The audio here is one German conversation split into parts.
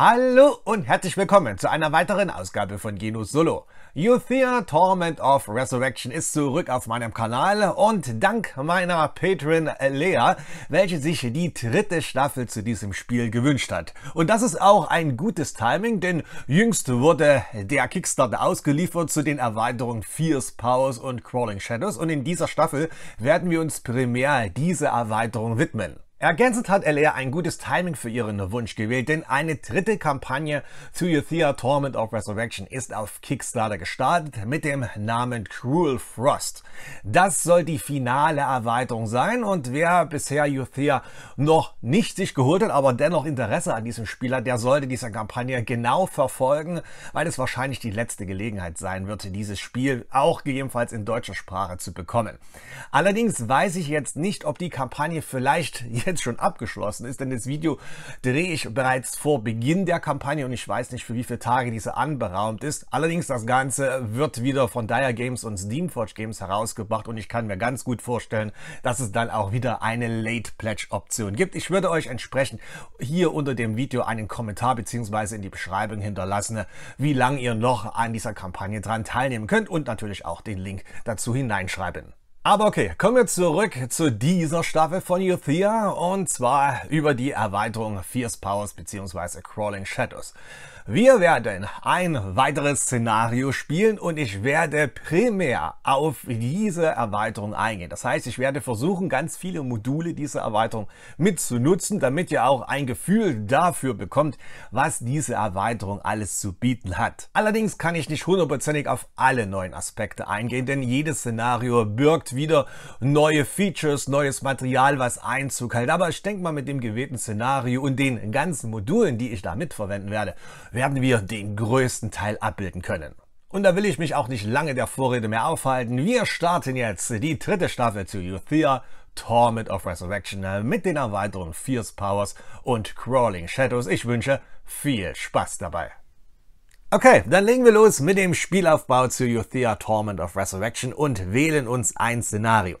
Hallo und herzlich willkommen zu einer weiteren Ausgabe von Genus Solo. Euthea Torment of Resurrection ist zurück auf meinem Kanal und dank meiner Patron äh, Lea, welche sich die dritte Staffel zu diesem Spiel gewünscht hat. Und das ist auch ein gutes Timing, denn jüngst wurde der Kickstarter ausgeliefert zu den Erweiterungen Fierce Powers und Crawling Shadows und in dieser Staffel werden wir uns primär diese Erweiterung widmen. Ergänzend hat LR ein gutes Timing für ihren Wunsch gewählt, denn eine dritte Kampagne zu Euthia Torment of Resurrection ist auf Kickstarter gestartet mit dem Namen Cruel Frost. Das soll die finale Erweiterung sein und wer bisher Euthia noch nicht sich geholt hat, aber dennoch Interesse an diesem Spieler, der sollte diese Kampagne genau verfolgen, weil es wahrscheinlich die letzte Gelegenheit sein wird, dieses Spiel auch gegebenenfalls in deutscher Sprache zu bekommen. Allerdings weiß ich jetzt nicht, ob die Kampagne vielleicht Lizenz schon abgeschlossen ist, denn das Video drehe ich bereits vor Beginn der Kampagne und ich weiß nicht, für wie viele Tage diese anberaumt ist. Allerdings, das Ganze wird wieder von Dire Games und Steamforge Games herausgebracht und ich kann mir ganz gut vorstellen, dass es dann auch wieder eine Late Pledge Option gibt. Ich würde euch entsprechend hier unter dem Video einen Kommentar bzw. in die Beschreibung hinterlassen, wie lange ihr noch an dieser Kampagne dran teilnehmen könnt und natürlich auch den Link dazu hineinschreiben. Aber okay, kommen wir zurück zu dieser Staffel von Euthea und zwar über die Erweiterung Fierce Powers bzw. Crawling Shadows. Wir werden ein weiteres Szenario spielen und ich werde primär auf diese Erweiterung eingehen. Das heißt, ich werde versuchen, ganz viele Module dieser Erweiterung mitzunutzen, damit ihr auch ein Gefühl dafür bekommt, was diese Erweiterung alles zu bieten hat. Allerdings kann ich nicht hundertprozentig auf alle neuen Aspekte eingehen, denn jedes Szenario birgt wieder neue Features, neues Material, was Einzug hält. Aber ich denke mal, mit dem gewählten Szenario und den ganzen Modulen, die ich da mitverwenden werde, werden wir den größten Teil abbilden können. Und da will ich mich auch nicht lange der Vorrede mehr aufhalten. Wir starten jetzt die dritte Staffel zu Euthea, Torment of Resurrection mit den Erweiterungen Fierce Powers und Crawling Shadows. Ich wünsche viel Spaß dabei. Okay, dann legen wir los mit dem Spielaufbau zu Euthea Torment of Resurrection und wählen uns ein Szenario.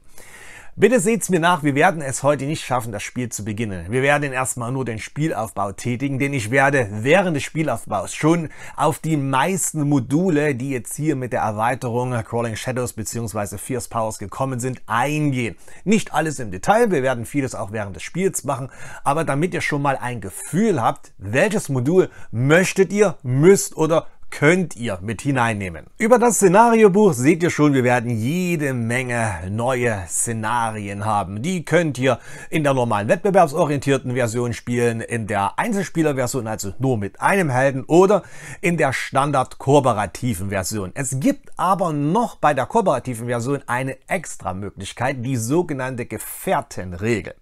Bitte seht's mir nach, wir werden es heute nicht schaffen, das Spiel zu beginnen. Wir werden erstmal nur den Spielaufbau tätigen, denn ich werde während des Spielaufbaus schon auf die meisten Module, die jetzt hier mit der Erweiterung Crawling Shadows bzw. Fierce Powers gekommen sind, eingehen. Nicht alles im Detail, wir werden vieles auch während des Spiels machen, aber damit ihr schon mal ein Gefühl habt, welches Modul möchtet ihr, müsst oder könnt ihr mit hineinnehmen. Über das Szenariobuch seht ihr schon, wir werden jede Menge neue Szenarien haben. Die könnt ihr in der normalen wettbewerbsorientierten Version spielen, in der Einzelspielerversion, also nur mit einem Helden oder in der standard kooperativen Version. Es gibt aber noch bei der kooperativen Version eine extra Möglichkeit, die sogenannte Gefährtenregel.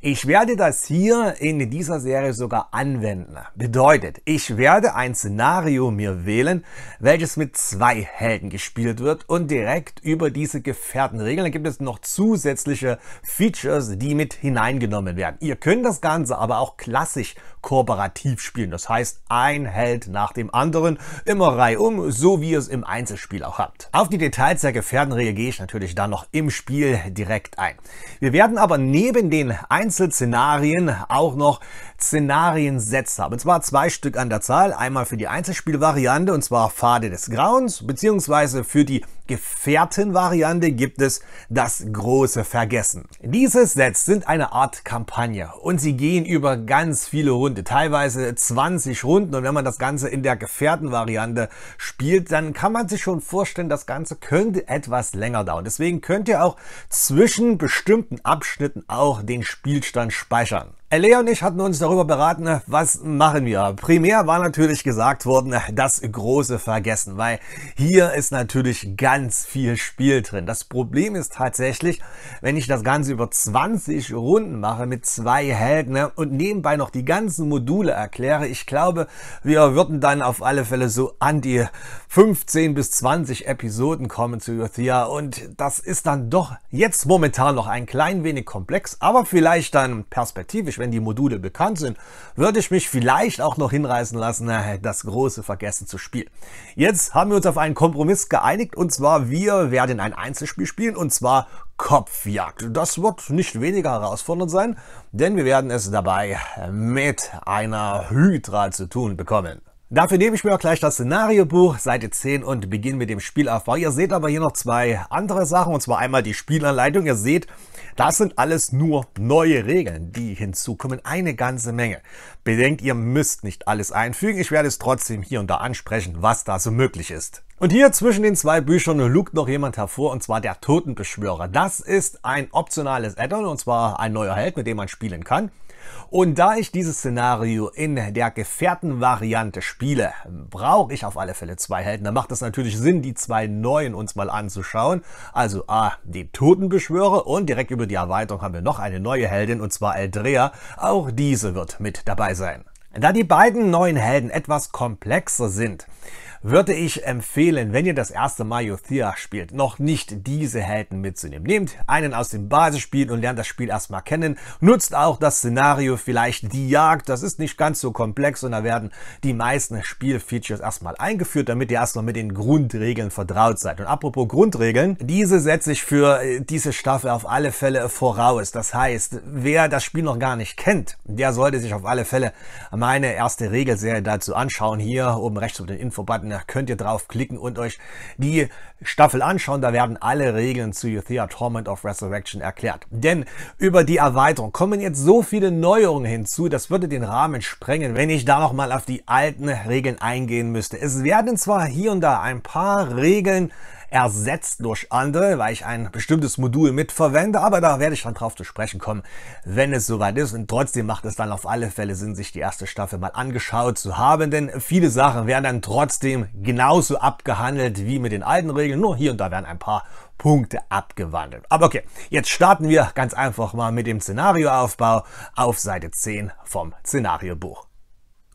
Ich werde das hier in dieser Serie sogar anwenden. Bedeutet, ich werde ein Szenario mir wählen, welches mit zwei Helden gespielt wird und direkt über diese Gefährtenregeln Dann gibt es noch zusätzliche Features, die mit hineingenommen werden. Ihr könnt das Ganze aber auch klassisch kooperativ spielen. Das heißt, ein Held nach dem anderen, immer reihum, so wie ihr es im Einzelspiel auch habt. Auf die Details der Gefährdenregel gehe ich natürlich dann noch im Spiel direkt ein. Wir werden aber neben den Einzelszenarien auch noch Szenariensets habe. Und zwar zwei Stück an der Zahl. Einmal für die Einzelspielvariante und zwar Pfade des Grauens, beziehungsweise für die Gefährtenvariante gibt es das große Vergessen. Diese Sets sind eine Art Kampagne und sie gehen über ganz viele Runden, teilweise 20 Runden und wenn man das Ganze in der Gefährtenvariante spielt, dann kann man sich schon vorstellen, das Ganze könnte etwas länger dauern. Deswegen könnt ihr auch zwischen bestimmten Abschnitten auch den Spielstand speichern. Lea und ich hatten uns darüber beraten, was machen wir. Primär war natürlich gesagt worden, das große Vergessen, weil hier ist natürlich ganz viel Spiel drin. Das Problem ist tatsächlich, wenn ich das Ganze über 20 Runden mache mit zwei Helden ne, und nebenbei noch die ganzen Module erkläre, ich glaube, wir würden dann auf alle Fälle so an die 15 bis 20 Episoden kommen zu Yothia und das ist dann doch jetzt momentan noch ein klein wenig komplex, aber vielleicht dann perspektivisch natürlich, wenn die Module bekannt sind, würde ich mich vielleicht auch noch hinreißen lassen, äh, das Große vergessen zu spielen. Jetzt haben wir uns auf einen Kompromiss geeinigt und zwar, wir werden ein Einzelspiel spielen und zwar Kopfjagd. Das wird nicht weniger herausfordernd sein, denn wir werden es dabei mit einer Hydra zu tun bekommen. Dafür nehme ich mir auch gleich das Szenariobuch, Seite 10 und beginne mit dem Spielaufbau. Ihr seht aber hier noch zwei andere Sachen, und zwar einmal die Spielanleitung. Ihr seht, das sind alles nur neue Regeln, die hinzukommen. Eine ganze Menge. Bedenkt, ihr müsst nicht alles einfügen. Ich werde es trotzdem hier und da ansprechen, was da so möglich ist. Und hier zwischen den zwei Büchern lugt noch jemand hervor, und zwar der Totenbeschwörer. Das ist ein optionales Addon, und zwar ein neuer Held, mit dem man spielen kann. Und da ich dieses Szenario in der Gefährtenvariante spiele, brauche ich auf alle Fälle zwei Helden. Da macht es natürlich Sinn, die zwei neuen uns mal anzuschauen. Also A, die Totenbeschwörer und direkt über die Erweiterung haben wir noch eine neue Heldin und zwar Eldrea. Auch diese wird mit dabei sein. Da die beiden neuen Helden etwas komplexer sind, würde ich empfehlen, wenn ihr das erste Mal Yothia spielt, noch nicht diese Helden mitzunehmen. Nehmt einen aus dem Basisspiel und lernt das Spiel erstmal kennen. Nutzt auch das Szenario vielleicht die Jagd. Das ist nicht ganz so komplex und da werden die meisten Spielfeatures erstmal eingeführt, damit ihr erstmal mit den Grundregeln vertraut seid. Und apropos Grundregeln, diese setze ich für äh, diese Staffel auf alle Fälle voraus. Das heißt, wer das Spiel noch gar nicht kennt, der sollte sich auf alle Fälle meine erste Regelserie dazu anschauen. Hier oben rechts auf den Infobutton werden. Da könnt ihr draufklicken und euch die Staffel anschauen. Da werden alle Regeln zu Euthea Torment of Resurrection erklärt. Denn über die Erweiterung kommen jetzt so viele Neuerungen hinzu, das würde den Rahmen sprengen, wenn ich da nochmal auf die alten Regeln eingehen müsste. Es werden zwar hier und da ein paar Regeln ersetzt durch andere, weil ich ein bestimmtes Modul mitverwende. aber da werde ich dann drauf zu sprechen kommen, wenn es soweit ist. Und trotzdem macht es dann auf alle Fälle Sinn, sich die erste Staffel mal angeschaut zu haben, denn viele Sachen werden dann trotzdem genauso abgehandelt wie mit den alten Regeln, nur hier und da werden ein paar Punkte abgewandelt. Aber okay, jetzt starten wir ganz einfach mal mit dem Szenarioaufbau auf Seite 10 vom Szenariobuch.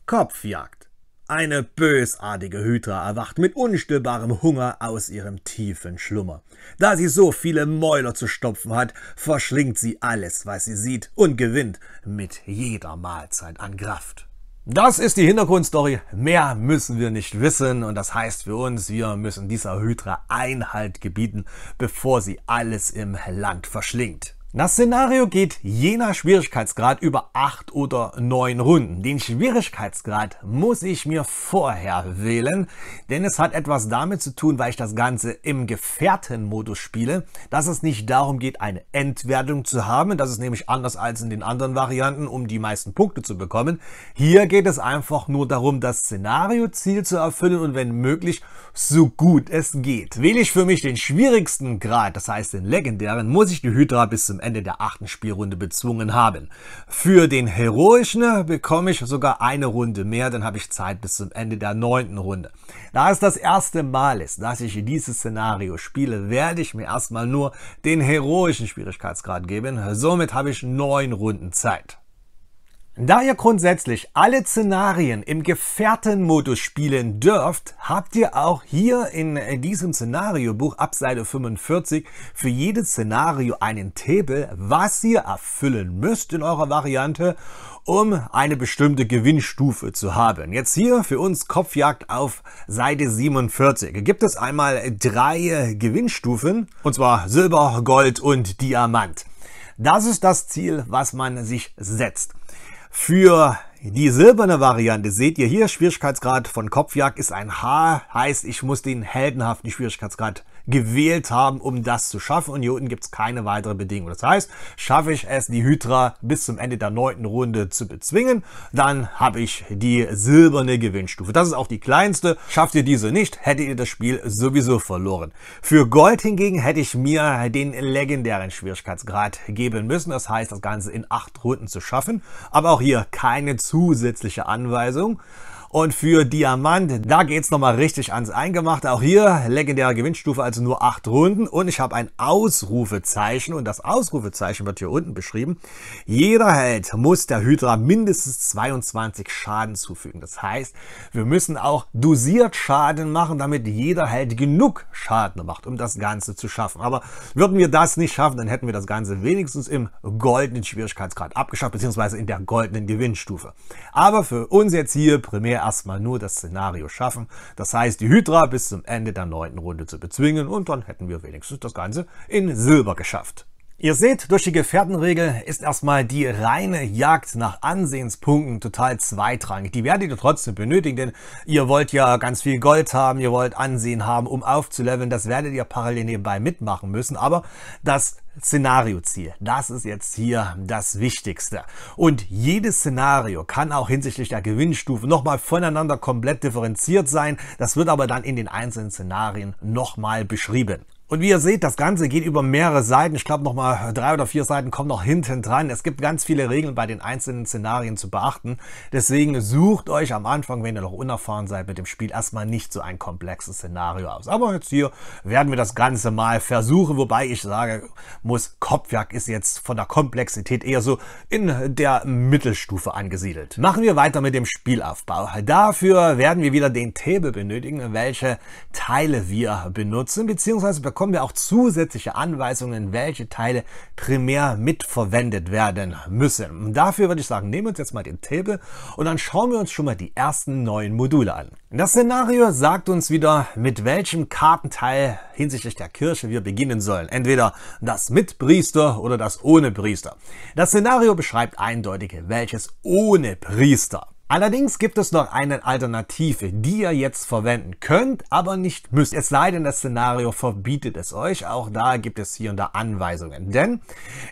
Kopfjagd. Eine bösartige Hydra erwacht mit unstillbarem Hunger aus ihrem tiefen Schlummer. Da sie so viele Mäuler zu stopfen hat, verschlingt sie alles, was sie sieht und gewinnt mit jeder Mahlzeit an Kraft. Das ist die Hintergrundstory. Mehr müssen wir nicht wissen und das heißt für uns, wir müssen dieser Hydra Einhalt gebieten, bevor sie alles im Land verschlingt. Das Szenario geht je nach Schwierigkeitsgrad über acht oder neun Runden. Den Schwierigkeitsgrad muss ich mir vorher wählen, denn es hat etwas damit zu tun, weil ich das Ganze im Gefährtenmodus spiele, dass es nicht darum geht, eine Endwertung zu haben. Das ist nämlich anders als in den anderen Varianten, um die meisten Punkte zu bekommen. Hier geht es einfach nur darum, das Szenarioziel zu erfüllen und wenn möglich, so gut es geht. Wähle ich für mich den schwierigsten Grad, das heißt den legendären, muss ich die Hydra bis zum Ende der achten Spielrunde bezwungen haben. Für den heroischen bekomme ich sogar eine Runde mehr, dann habe ich Zeit bis zum Ende der neunten Runde. Da es das erste Mal ist, dass ich dieses Szenario spiele, werde ich mir erstmal nur den heroischen Schwierigkeitsgrad geben. Somit habe ich neun Runden Zeit. Da ihr grundsätzlich alle Szenarien im Gefährtenmodus spielen dürft, habt ihr auch hier in diesem Szenariobuch ab Seite 45 für jedes Szenario einen Table, was ihr erfüllen müsst in eurer Variante, um eine bestimmte Gewinnstufe zu haben. Jetzt hier für uns Kopfjagd auf Seite 47 gibt es einmal drei Gewinnstufen, und zwar Silber, Gold und Diamant. Das ist das Ziel, was man sich setzt. Für die silberne Variante seht ihr hier, Schwierigkeitsgrad von Kopfjagd ist ein H, heißt ich muss den heldenhaften Schwierigkeitsgrad gewählt haben, um das zu schaffen. Und hier unten gibt es keine weitere Bedingung. Das heißt, schaffe ich es, die Hydra bis zum Ende der neunten Runde zu bezwingen, dann habe ich die silberne Gewinnstufe. Das ist auch die kleinste. Schafft ihr diese nicht, hättet ihr das Spiel sowieso verloren. Für Gold hingegen hätte ich mir den legendären Schwierigkeitsgrad geben müssen. Das heißt, das Ganze in acht Runden zu schaffen. Aber auch hier keine zusätzliche Anweisung. Und für Diamant, da geht es nochmal richtig ans Eingemachte. Auch hier legendäre Gewinnstufe, also nur acht Runden. Und ich habe ein Ausrufezeichen und das Ausrufezeichen wird hier unten beschrieben. Jeder Held muss der Hydra mindestens 22 Schaden zufügen. Das heißt, wir müssen auch dosiert Schaden machen, damit jeder Held genug Schaden macht, um das Ganze zu schaffen. Aber würden wir das nicht schaffen, dann hätten wir das Ganze wenigstens im goldenen Schwierigkeitsgrad abgeschafft, beziehungsweise in der goldenen Gewinnstufe. Aber für uns jetzt hier primär erstmal nur das Szenario schaffen. Das heißt, die Hydra bis zum Ende der neunten Runde zu bezwingen und dann hätten wir wenigstens das Ganze in Silber geschafft. Ihr seht, durch die Gefährtenregel ist erstmal die reine Jagd nach Ansehenspunkten total zweitrangig. Die werdet ihr trotzdem benötigen, denn ihr wollt ja ganz viel Gold haben, ihr wollt Ansehen haben, um aufzuleveln. Das werdet ihr parallel nebenbei mitmachen müssen, aber das Szenarioziel, das ist jetzt hier das Wichtigste. Und jedes Szenario kann auch hinsichtlich der Gewinnstufe nochmal voneinander komplett differenziert sein. Das wird aber dann in den einzelnen Szenarien nochmal beschrieben. Und wie ihr seht, das Ganze geht über mehrere Seiten. Ich glaube, nochmal äh, drei oder vier Seiten kommen noch hinten dran. Es gibt ganz viele Regeln bei den einzelnen Szenarien zu beachten. Deswegen sucht euch am Anfang, wenn ihr noch unerfahren seid mit dem Spiel, erstmal nicht so ein komplexes Szenario aus. Aber jetzt hier werden wir das Ganze mal versuchen, wobei ich sage muss, Kopfwerk ist jetzt von der Komplexität eher so in der Mittelstufe angesiedelt. Machen wir weiter mit dem Spielaufbau. Dafür werden wir wieder den Table benötigen, welche Teile wir benutzen, beziehungsweise bekommen bekommen wir auch zusätzliche Anweisungen, welche Teile primär mitverwendet werden müssen. Und dafür würde ich sagen, nehmen wir uns jetzt mal den Table und dann schauen wir uns schon mal die ersten neuen Module an. Das Szenario sagt uns wieder, mit welchem Kartenteil hinsichtlich der Kirche wir beginnen sollen. Entweder das mit Priester oder das ohne Priester. Das Szenario beschreibt eindeutig, welches ohne Priester. Allerdings gibt es noch eine Alternative, die ihr jetzt verwenden könnt, aber nicht müsst. Es sei denn, das Szenario verbietet es euch. Auch da gibt es hier und da Anweisungen. Denn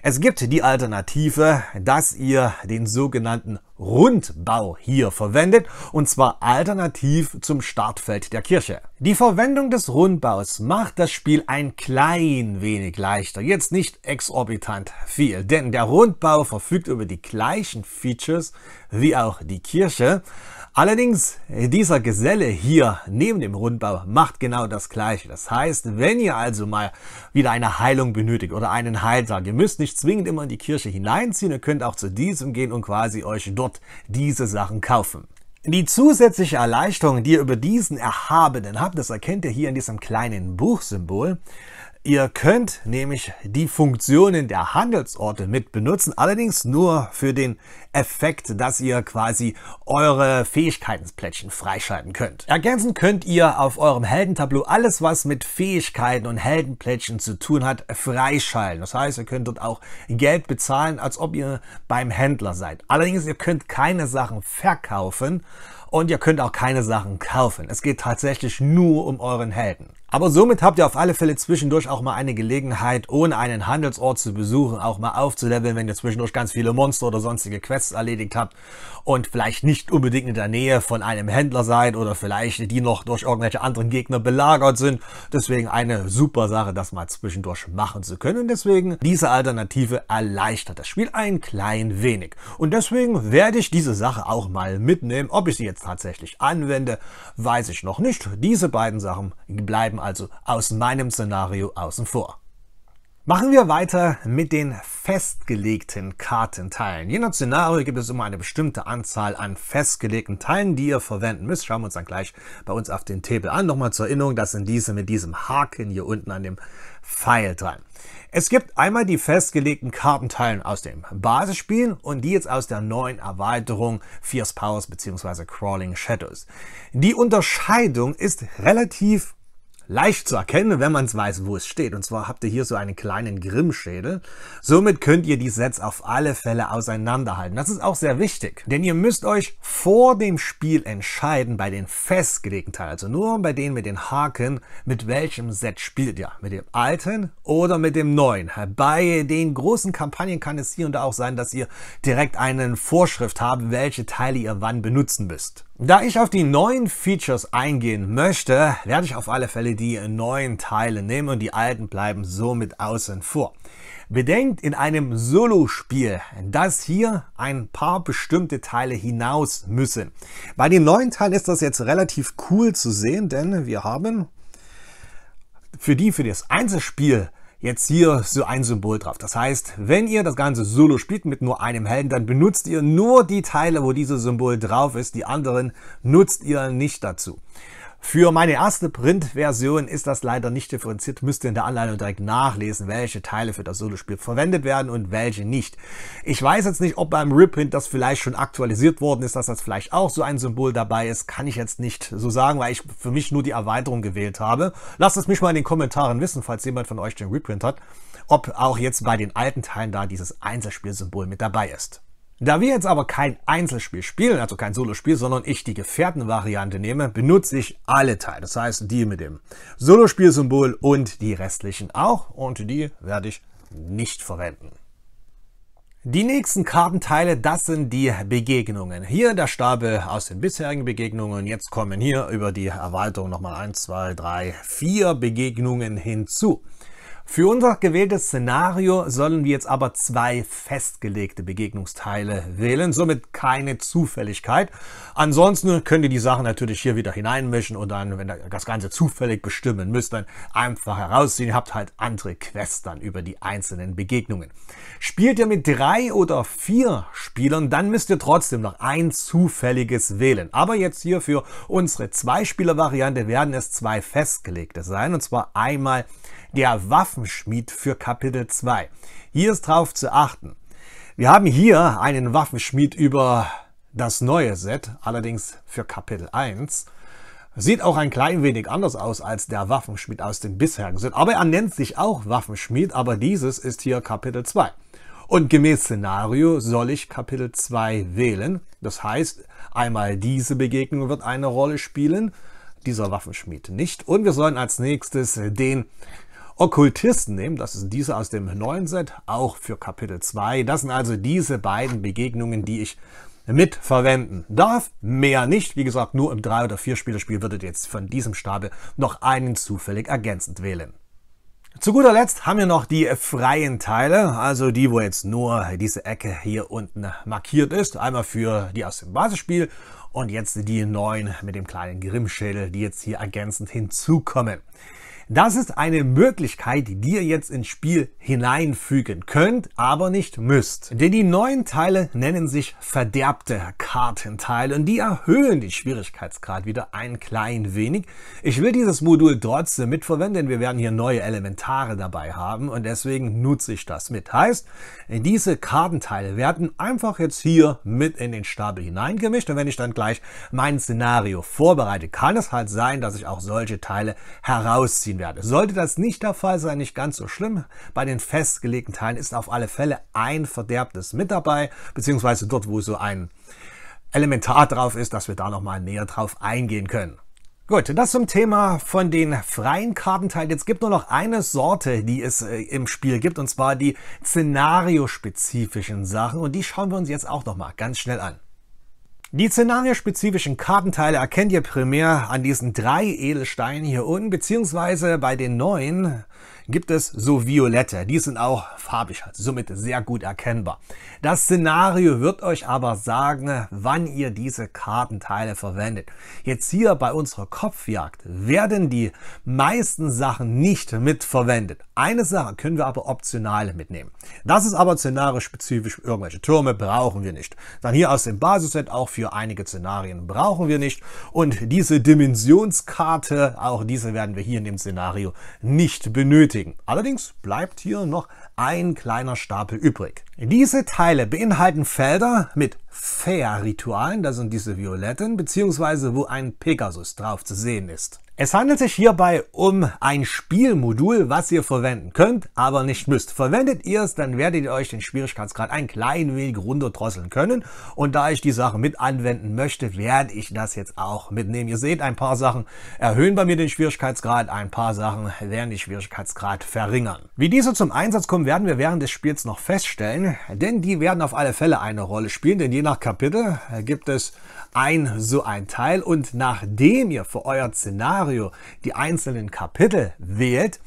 es gibt die Alternative, dass ihr den sogenannten Rundbau hier verwendet, und zwar alternativ zum Startfeld der Kirche. Die Verwendung des Rundbaus macht das Spiel ein klein wenig leichter, jetzt nicht exorbitant viel, denn der Rundbau verfügt über die gleichen Features wie auch die Kirche, Allerdings, äh, dieser Geselle hier neben dem Rundbau macht genau das Gleiche. Das heißt, wenn ihr also mal wieder eine Heilung benötigt oder einen Heiltag, ihr müsst nicht zwingend immer in die Kirche hineinziehen, ihr könnt auch zu diesem gehen und quasi euch dort diese Sachen kaufen. Die zusätzliche Erleichterung, die ihr über diesen Erhabenen habt, das erkennt ihr hier in diesem kleinen Buchsymbol, Ihr könnt nämlich die Funktionen der Handelsorte mit benutzen, allerdings nur für den Effekt, dass ihr quasi eure Fähigkeitensplättchen freischalten könnt. Ergänzen könnt ihr auf eurem Heldentableau alles, was mit Fähigkeiten und Heldenplättchen zu tun hat, freischalten. Das heißt, ihr könnt dort auch Geld bezahlen, als ob ihr beim Händler seid. Allerdings, ihr könnt keine Sachen verkaufen und ihr könnt auch keine Sachen kaufen. Es geht tatsächlich nur um euren Helden. Aber somit habt ihr auf alle Fälle zwischendurch auch mal eine Gelegenheit, ohne einen Handelsort zu besuchen, auch mal aufzuleveln, wenn ihr zwischendurch ganz viele Monster oder sonstige Quests erledigt habt und vielleicht nicht unbedingt in der Nähe von einem Händler seid oder vielleicht die noch durch irgendwelche anderen Gegner belagert sind. Deswegen eine super Sache, das mal zwischendurch machen zu können. Deswegen diese Alternative erleichtert das Spiel ein klein wenig. Und deswegen werde ich diese Sache auch mal mitnehmen. Ob ich sie jetzt tatsächlich anwende, weiß ich noch nicht. Diese beiden Sachen bleiben also aus meinem Szenario außen vor. Machen wir weiter mit den festgelegten Kartenteilen. Je nach Szenario gibt es immer eine bestimmte Anzahl an festgelegten Teilen, die ihr verwenden müsst. Schauen wir uns dann gleich bei uns auf den Table an. Nochmal zur Erinnerung, das sind diese mit diesem Haken hier unten an dem Pfeil dran. Es gibt einmal die festgelegten Kartenteilen aus dem Basisspiel und die jetzt aus der neuen Erweiterung Fierce Powers bzw. Crawling Shadows. Die Unterscheidung ist relativ Leicht zu erkennen, wenn man es weiß, wo es steht. Und zwar habt ihr hier so einen kleinen Grimmschädel. Somit könnt ihr die Sets auf alle Fälle auseinanderhalten. Das ist auch sehr wichtig, denn ihr müsst euch vor dem Spiel entscheiden bei den festgelegten Teilen, also nur bei denen mit den Haken, mit welchem Set spielt ihr. Mit dem alten oder mit dem neuen. Bei den großen Kampagnen kann es hier und da auch sein, dass ihr direkt eine Vorschrift habt, welche Teile ihr wann benutzen müsst. Da ich auf die neuen Features eingehen möchte, werde ich auf alle Fälle die neuen Teile nehmen und die alten bleiben somit außen vor. Bedenkt in einem Solo-Spiel, dass hier ein paar bestimmte Teile hinaus müssen. Bei den neuen Teilen ist das jetzt relativ cool zu sehen, denn wir haben für die für das Einzelspiel jetzt hier so ein Symbol drauf. Das heißt, wenn ihr das Ganze solo spielt mit nur einem Helden, dann benutzt ihr nur die Teile, wo dieses Symbol drauf ist. Die anderen nutzt ihr nicht dazu. Für meine erste Print-Version ist das leider nicht differenziert, müsst ihr in der Anleitung direkt nachlesen, welche Teile für das Solospiel verwendet werden und welche nicht. Ich weiß jetzt nicht, ob beim Reprint das vielleicht schon aktualisiert worden ist, dass das vielleicht auch so ein Symbol dabei ist, kann ich jetzt nicht so sagen, weil ich für mich nur die Erweiterung gewählt habe. Lasst es mich mal in den Kommentaren wissen, falls jemand von euch den Reprint hat, ob auch jetzt bei den alten Teilen da dieses Einzelspielsymbol mit dabei ist. Da wir jetzt aber kein Einzelspiel spielen, also kein Solospiel, sondern ich die Gefährtenvariante nehme, benutze ich alle Teile. Das heißt, die mit dem Solospielsymbol und die restlichen auch. Und die werde ich nicht verwenden. Die nächsten Kartenteile, das sind die Begegnungen. Hier der Stapel aus den bisherigen Begegnungen. Jetzt kommen hier über die Erweiterung nochmal 1, 2, 3, 4 Begegnungen hinzu. Für unser gewähltes Szenario sollen wir jetzt aber zwei festgelegte Begegnungsteile wählen, somit keine Zufälligkeit. Ansonsten könnt ihr die Sachen natürlich hier wieder hineinmischen und dann, wenn ihr das Ganze zufällig bestimmen müsst, dann einfach herausziehen. Ihr habt halt andere Quests dann über die einzelnen Begegnungen. Spielt ihr mit drei oder vier Spielern, dann müsst ihr trotzdem noch ein zufälliges wählen. Aber jetzt hier für unsere Zwei-Spieler-Variante werden es zwei festgelegte sein, und zwar einmal der Waffenschmied für Kapitel 2. Hier ist drauf zu achten. Wir haben hier einen Waffenschmied über das neue Set, allerdings für Kapitel 1. Sieht auch ein klein wenig anders aus als der Waffenschmied aus dem bisherigen Set. Aber er nennt sich auch Waffenschmied, aber dieses ist hier Kapitel 2. Und gemäß Szenario soll ich Kapitel 2 wählen. Das heißt, einmal diese Begegnung wird eine Rolle spielen, dieser Waffenschmied nicht. Und wir sollen als nächstes den Okkultisten nehmen. Das ist diese aus dem neuen Set, auch für Kapitel 2. Das sind also diese beiden Begegnungen, die ich mitverwenden darf. Mehr nicht. Wie gesagt, nur im 3- oder 4-Spielerspiel würdet ihr jetzt von diesem Stapel noch einen zufällig ergänzend wählen. Zu guter Letzt haben wir noch die freien Teile, also die, wo jetzt nur diese Ecke hier unten markiert ist. Einmal für die aus dem Basisspiel und jetzt die neuen mit dem kleinen Grimmschädel, die jetzt hier ergänzend hinzukommen. Das ist eine Möglichkeit, die ihr jetzt ins Spiel hineinfügen könnt, aber nicht müsst. Denn die neuen Teile nennen sich verderbte Kartenteile und die erhöhen den Schwierigkeitsgrad wieder ein klein wenig. Ich will dieses Modul trotzdem mitverwenden, denn wir werden hier neue Elementare dabei haben und deswegen nutze ich das mit. Heißt, diese Kartenteile werden einfach jetzt hier mit in den Stapel hineingemischt und wenn ich dann gleich mein Szenario vorbereite, kann es halt sein, dass ich auch solche Teile herausziehe nachvollziehen werde. Sollte das nicht der Fall sein, nicht ganz so schlimm. Bei den festgelegten Teilen ist auf alle Fälle ein Verderbnis mit dabei, beziehungsweise dort, wo so ein Elementar drauf ist, dass wir da nochmal näher drauf eingehen können. Gut, das zum Thema von den freien Kartenteilen. Jetzt gibt nur noch eine Sorte, die es äh, im Spiel gibt, und zwar die szenariospezifischen Sachen. Und die schauen wir uns jetzt auch nochmal ganz schnell an. Die szenariospezifischen Kartenteile erkennt ihr primär an diesen drei Edelsteinen hier unten, beziehungsweise bei den neuen gibt es so violette. Die sind auch farbig, somit sehr gut erkennbar. Das Szenario wird euch aber sagen, wann ihr diese Kartenteile verwendet. Jetzt hier bei unserer Kopfjagd werden die meisten Sachen nicht mit verwendet. Eine Sache können wir aber optional mitnehmen. Das ist aber szenariospezifisch. Irgendwelche Türme brauchen wir nicht. Dann hier aus dem Basisset auch für einige Szenarien brauchen wir nicht. Und diese Dimensionskarte, auch diese werden wir hier in dem Szenario nicht benötigen benötigen. Allerdings bleibt hier noch ein kleiner Stapel übrig. Diese Teile beinhalten Felder mit fair ritualen das sind diese violetten, beziehungsweise wo ein Pegasus drauf zu sehen ist. Es handelt sich hierbei um ein Spielmodul, was ihr verwenden könnt, aber nicht müsst. Verwendet ihr es, dann werdet ihr euch den Schwierigkeitsgrad ein klein wenig runterdrosseln können. Und da ich die Sache mit anwenden möchte, werde ich das jetzt auch mitnehmen. Ihr seht, ein paar Sachen erhöhen bei mir den Schwierigkeitsgrad, ein paar Sachen werden den Schwierigkeitsgrad verringern. Wie diese zum Einsatz kommen, werden wir während des Spiels noch feststellen, denn die werden auf alle Fälle eine Rolle spielen, denn nach Kapitel äh, gibt es ein so ein Teil. Und nachdem ihr für euer Szenario die einzelnen Kapitel wählt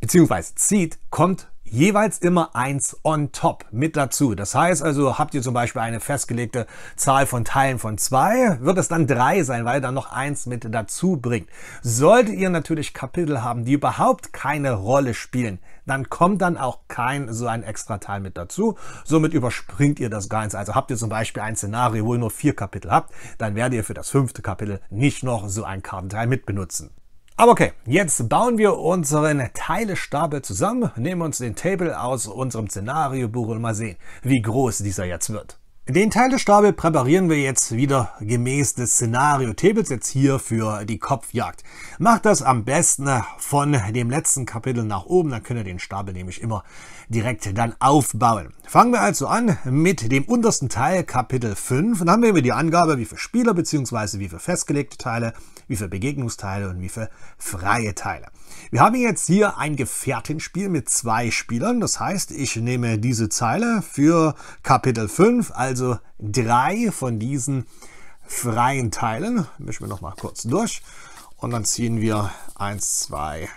bzw. zieht, kommt jeweils immer eins on top mit dazu. Das heißt also, habt ihr zum Beispiel eine festgelegte Zahl von Teilen von zwei, wird es dann drei sein, weil ihr dann noch eins mit dazu bringt. Solltet ihr natürlich Kapitel haben, die überhaupt keine Rolle spielen, dann kommt dann auch kein so ein extra Teil mit dazu. Somit überspringt ihr das Ganze. Also habt ihr zum Beispiel ein Szenario, wo ihr nur vier Kapitel habt, dann werdet ihr für das fünfte Kapitel nicht noch so ein Kartenteil mitbenutzen. Aber okay, jetzt bauen wir unseren Teilestapel zusammen, nehmen uns den Table aus unserem Szenariobuch und mal sehen, wie groß dieser jetzt wird. Den Teilestapel präparieren wir jetzt wieder gemäß des Szenario-Tables jetzt hier für die Kopfjagd. Macht das am besten von dem letzten Kapitel nach oben, dann könnt ihr den Stapel nämlich immer direkt dann aufbauen. Fangen wir also an mit dem untersten Teil, Kapitel 5. Dann haben wir die Angabe, wie viele Spieler bzw. wie viele festgelegte Teile wie für Begegnungsteile und wie für freie Teile. Wir haben jetzt hier ein Gefährtenspiel mit zwei Spielern. Das heißt, ich nehme diese Zeile für Kapitel 5, also drei von diesen freien Teilen. Mischen wir nochmal kurz durch. Und dann ziehen wir 1, 2, 3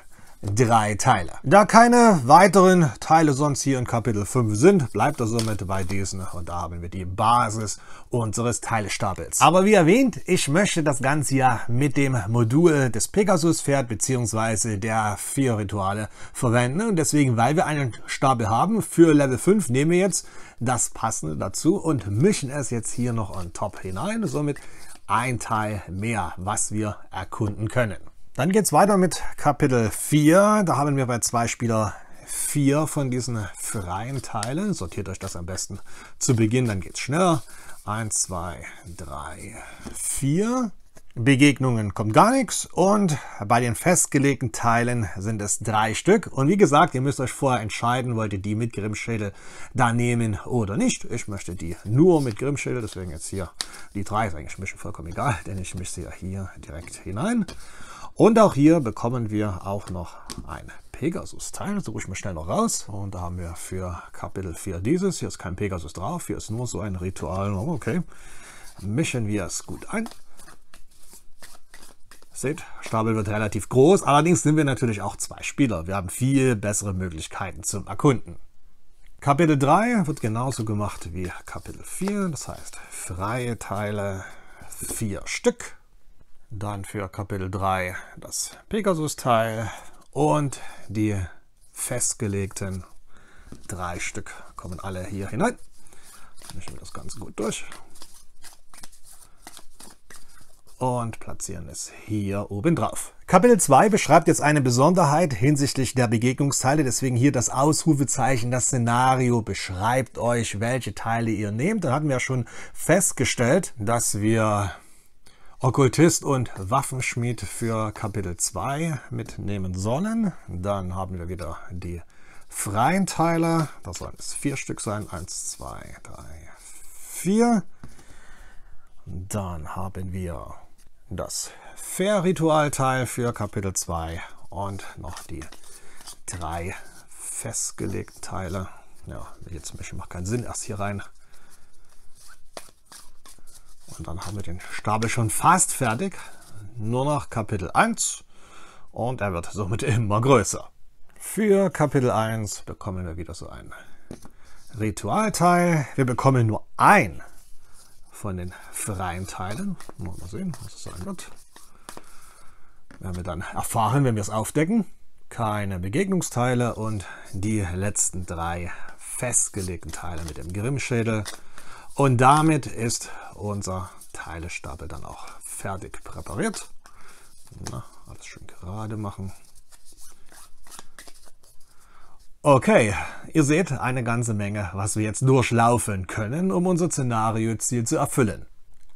drei Teile. Da keine weiteren Teile sonst hier in Kapitel 5 sind, bleibt das somit bei diesen und da haben wir die Basis unseres Teilestapels. Aber wie erwähnt, ich möchte das Ganze ja mit dem Modul des Pegasus-Pferd bzw. der vier Rituale verwenden und deswegen, weil wir einen Stapel haben für Level 5, nehmen wir jetzt das passende dazu und mischen es jetzt hier noch on top hinein. Somit ein Teil mehr, was wir erkunden können. Dann es weiter mit Kapitel 4. Da haben wir bei zwei Spieler vier von diesen freien Teilen. Sortiert euch das am besten zu Beginn, dann geht es schneller. 1, 2, 3, 4. Begegnungen kommt gar nichts und bei den festgelegten Teilen sind es drei Stück. Und wie gesagt, ihr müsst euch vorher entscheiden, wollt ihr die mit Grimmschädel da nehmen oder nicht. Ich möchte die nur mit Grimmschädel, deswegen jetzt hier die drei ist eigentlich mischen vollkommen egal, denn ich mische sie ja hier direkt hinein. Und auch hier bekommen wir auch noch ein Pegasus-Teil. Das suche ich mir schnell noch raus. Und da haben wir für Kapitel 4 dieses. Hier ist kein Pegasus drauf. Hier ist nur so ein Ritual. Oh, okay. Mischen wir es gut ein. Seht, Stapel wird relativ groß. Allerdings sind wir natürlich auch zwei Spieler. Wir haben viel bessere Möglichkeiten zum Erkunden. Kapitel 3 wird genauso gemacht wie Kapitel 4. Das heißt, freie Teile vier Stück. Dann für Kapitel 3 das Pegasus-Teil und die festgelegten drei Stück kommen alle hier hinein. Mischen wir das Ganze gut durch. Und platzieren es hier oben drauf. Kapitel 2 beschreibt jetzt eine Besonderheit hinsichtlich der Begegnungsteile, deswegen hier das Ausrufezeichen, das Szenario beschreibt euch, welche Teile ihr nehmt. Da hatten wir ja schon festgestellt, dass wir Okkultist und Waffenschmied für Kapitel 2 mitnehmen sollen. Dann haben wir wieder die freien Teile. Das sollen es vier Stück sein. Eins, zwei, drei, vier. Dann haben wir das Fair-Ritualteil für Kapitel 2 und noch die drei festgelegten Teile. Ja, jetzt mischen macht keinen Sinn, erst hier rein und dann haben wir den Stapel schon fast fertig. Nur noch Kapitel 1 und er wird somit immer größer. Für Kapitel 1 bekommen wir wieder so einen Ritualteil. Wir bekommen nur ein von den freien Teilen. Mal sehen, was es sein wird. Werden wir dann erfahren, wenn wir es aufdecken. Keine Begegnungsteile und die letzten drei festgelegten Teile mit dem Grimmschädel. schädel und damit ist unser Teilestapel dann auch fertig präpariert. Na, alles schön gerade machen. Okay, ihr seht eine ganze Menge, was wir jetzt durchlaufen können, um unser Szenarioziel zu erfüllen.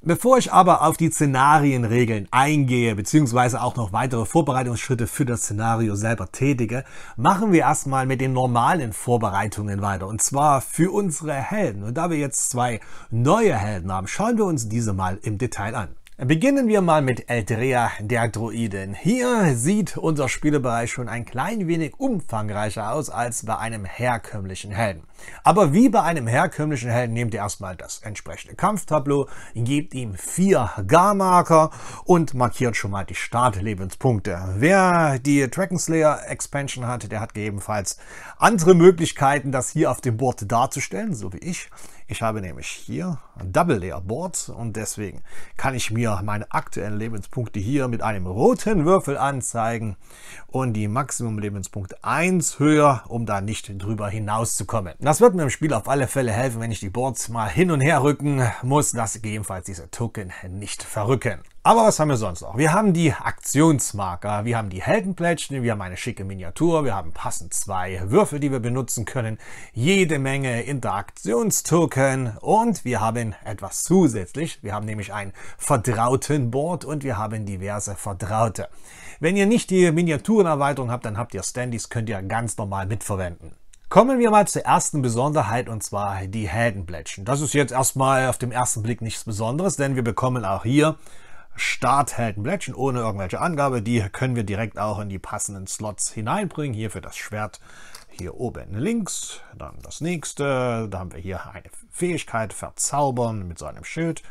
Bevor ich aber auf die Szenarienregeln eingehe, beziehungsweise auch noch weitere Vorbereitungsschritte für das Szenario selber tätige, machen wir erstmal mit den normalen Vorbereitungen weiter. Und zwar für unsere Helden. Und da wir jetzt zwei neue Helden haben, schauen wir uns diese mal im Detail an. Beginnen wir mal mit Eldrea, der Droidin. Hier sieht unser Spielebereich schon ein klein wenig umfangreicher aus als bei einem herkömmlichen Helden. Aber wie bei einem herkömmlichen Helden nehmt ihr erstmal das entsprechende Kampftableau, gebt ihm vier Garmarker und markiert schon mal die Startlebenspunkte. Wer die Dragon Slayer Expansion hat, der hat gegebenenfalls andere Möglichkeiten, das hier auf dem Board darzustellen, so wie ich. Ich habe nämlich hier Double Layer Boards und deswegen kann ich mir meine aktuellen Lebenspunkte hier mit einem roten Würfel anzeigen und die Maximum Lebenspunkt 1 höher, um da nicht drüber hinauszukommen. Das wird mir im Spiel auf alle Fälle helfen, wenn ich die Boards mal hin und her rücken muss, dass gegebenenfalls diese Token nicht verrücken. Aber was haben wir sonst noch? Wir haben die Aktionsmarker, wir haben die Heldenplättchen, wir haben eine schicke Miniatur, wir haben passend zwei Würfel, die wir benutzen können, jede Menge Interaktionstoken und wir haben etwas zusätzlich. Wir haben nämlich ein vertrauten Board und wir haben diverse Vertraute. Wenn ihr nicht die Miniaturenerweiterung habt, dann habt ihr Standys, könnt ihr ganz normal mitverwenden. Kommen wir mal zur ersten Besonderheit und zwar die Heldenplättchen. Das ist jetzt erstmal auf den ersten Blick nichts Besonderes, denn wir bekommen auch hier Startheldenblättchen ohne irgendwelche Angabe. Die können wir direkt auch in die passenden Slots hineinbringen. Hier für das Schwert hier oben links. Dann das nächste. Da haben wir hier eine Fähigkeit, Verzaubern mit so einem Schild.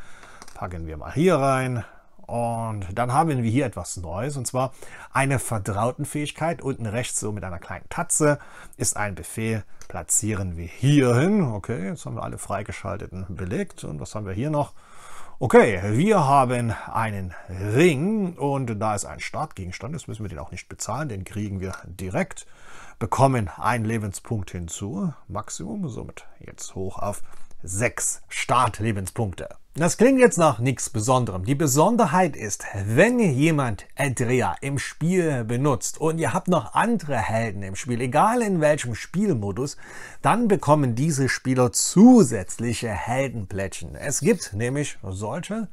Packen wir mal hier rein. Und dann haben wir hier etwas Neues, und zwar eine vertrauten Fähigkeit. Unten rechts, so mit einer kleinen Tatze, ist ein Befehl, platzieren wir hier hin. Okay, jetzt haben wir alle freigeschalteten belegt. Und was haben wir hier noch? Okay, wir haben einen Ring und da es ein Startgegenstand ist, müssen wir den auch nicht bezahlen. Den kriegen wir direkt, bekommen einen Lebenspunkt hinzu, Maximum, somit jetzt hoch auf sechs Startlebenspunkte. Das klingt jetzt nach nichts Besonderem. Die Besonderheit ist, wenn jemand Adria im Spiel benutzt und ihr habt noch andere Helden im Spiel, egal in welchem Spielmodus, dann bekommen diese Spieler zusätzliche Heldenplättchen. Es gibt nämlich solche